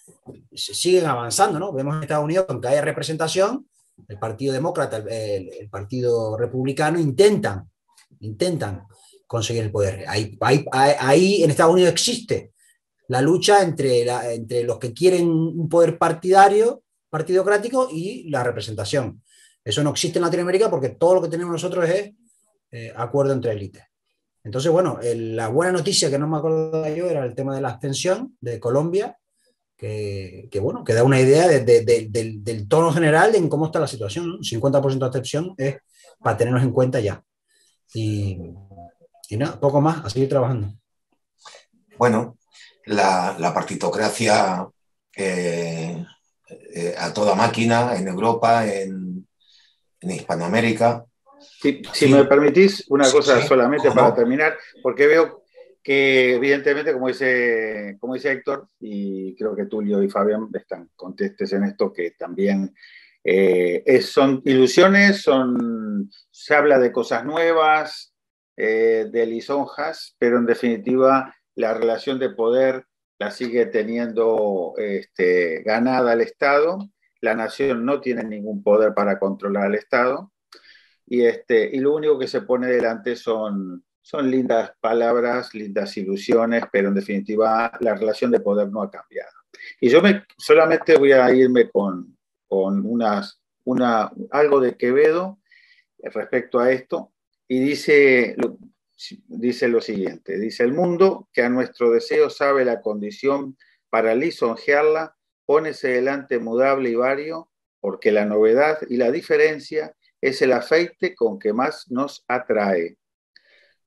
siguen avanzando, ¿no? Vemos en Estados Unidos, aunque haya representación, el Partido Demócrata, el, el Partido Republicano intentan, intentan conseguir el poder. Ahí, ahí en Estados Unidos existe la lucha entre, entre los que quieren un poder partidario, partidocrático, y la representación. Eso no existe en Latinoamérica porque todo lo que tenemos nosotros es eh, acuerdo entre élites. Entonces, bueno, la buena noticia que no me acuerdo yo era el tema de la abstención de Colombia, que, que bueno, que da una idea del, tono general en cómo está la situación. 50% de abstención es para tenernos en cuenta ya. Y y nada, poco más, a seguir trabajando. Bueno, la, partitocracia eh, eh, a toda máquina en Europa, en, Hispanoamérica. si me permitís, una cosa solamente para terminar, porque veo que evidentemente, como dice, como Héctor, y creo que Tulio y Fabián están contestes en esto, que también eh, son ilusiones, son, se habla de cosas nuevas, eh, de lisonjas, pero en definitiva la relación de poder la sigue teniendo este, ganada el Estado, la nación no tiene ningún poder para controlar al Estado, y, este, y lo único que se pone delante son, son lindas palabras, lindas ilusiones, pero en definitiva la relación de poder no ha cambiado. Y yo me, solamente voy a irme con, unas, una, algo de Quevedo respecto a esto, y dice lo, dice lo siguiente, dice el mundo que a nuestro deseo sabe la condición para lisonjearla, pónese delante mudable y vario, porque la novedad y la diferencia es el afeite con que más nos atrae.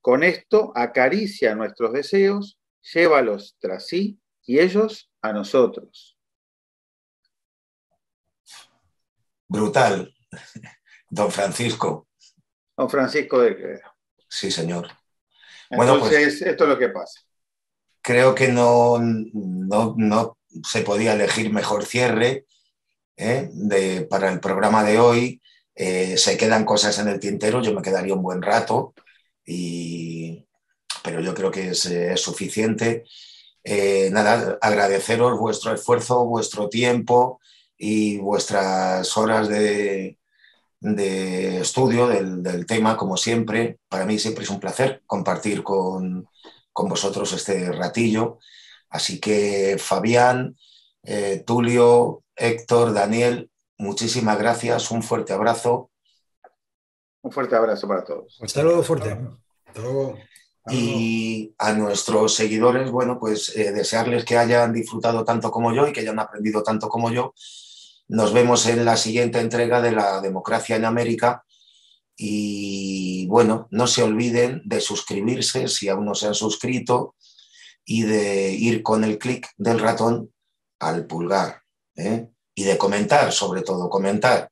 Con esto acaricia nuestros deseos, llévalos tras sí y ellos a nosotros. Brutal, don Francisco. Francisco de Quevedo. Sí, señor. bueno, pues, esto es lo que pasa. Creo que no, no, no se podía elegir mejor cierre ¿eh? de, para el programa de hoy. Eh, se quedan cosas en el tintero, yo me quedaría un buen rato, y, pero yo creo que es, eh, suficiente. nada, agradeceros vuestro esfuerzo, vuestro tiempo y vuestras horas de, de estudio del, tema, como siempre. Para mí siempre es un placer compartir con, vosotros este ratillo. Así que Fabián, eh, Tulio, Héctor, Daniel, muchísimas gracias, un fuerte abrazo. Un fuerte abrazo para todos. Un saludo fuerte. Y a nuestros seguidores, bueno, pues eh, desearles que hayan disfrutado tanto como yo y que hayan aprendido tanto como yo nos vemos en la siguiente entrega de la democracia en América. Y bueno, no se olviden de suscribirse si aún no se han suscrito y de ir con el clic del ratón al pulgar. ¿eh? Y de comentar, sobre todo, comentar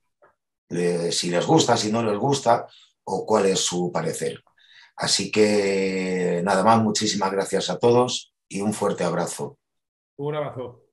si les gusta, si no les gusta o cuál es su parecer. Así que nada más, muchísimas gracias a todos y un fuerte abrazo. Un abrazo.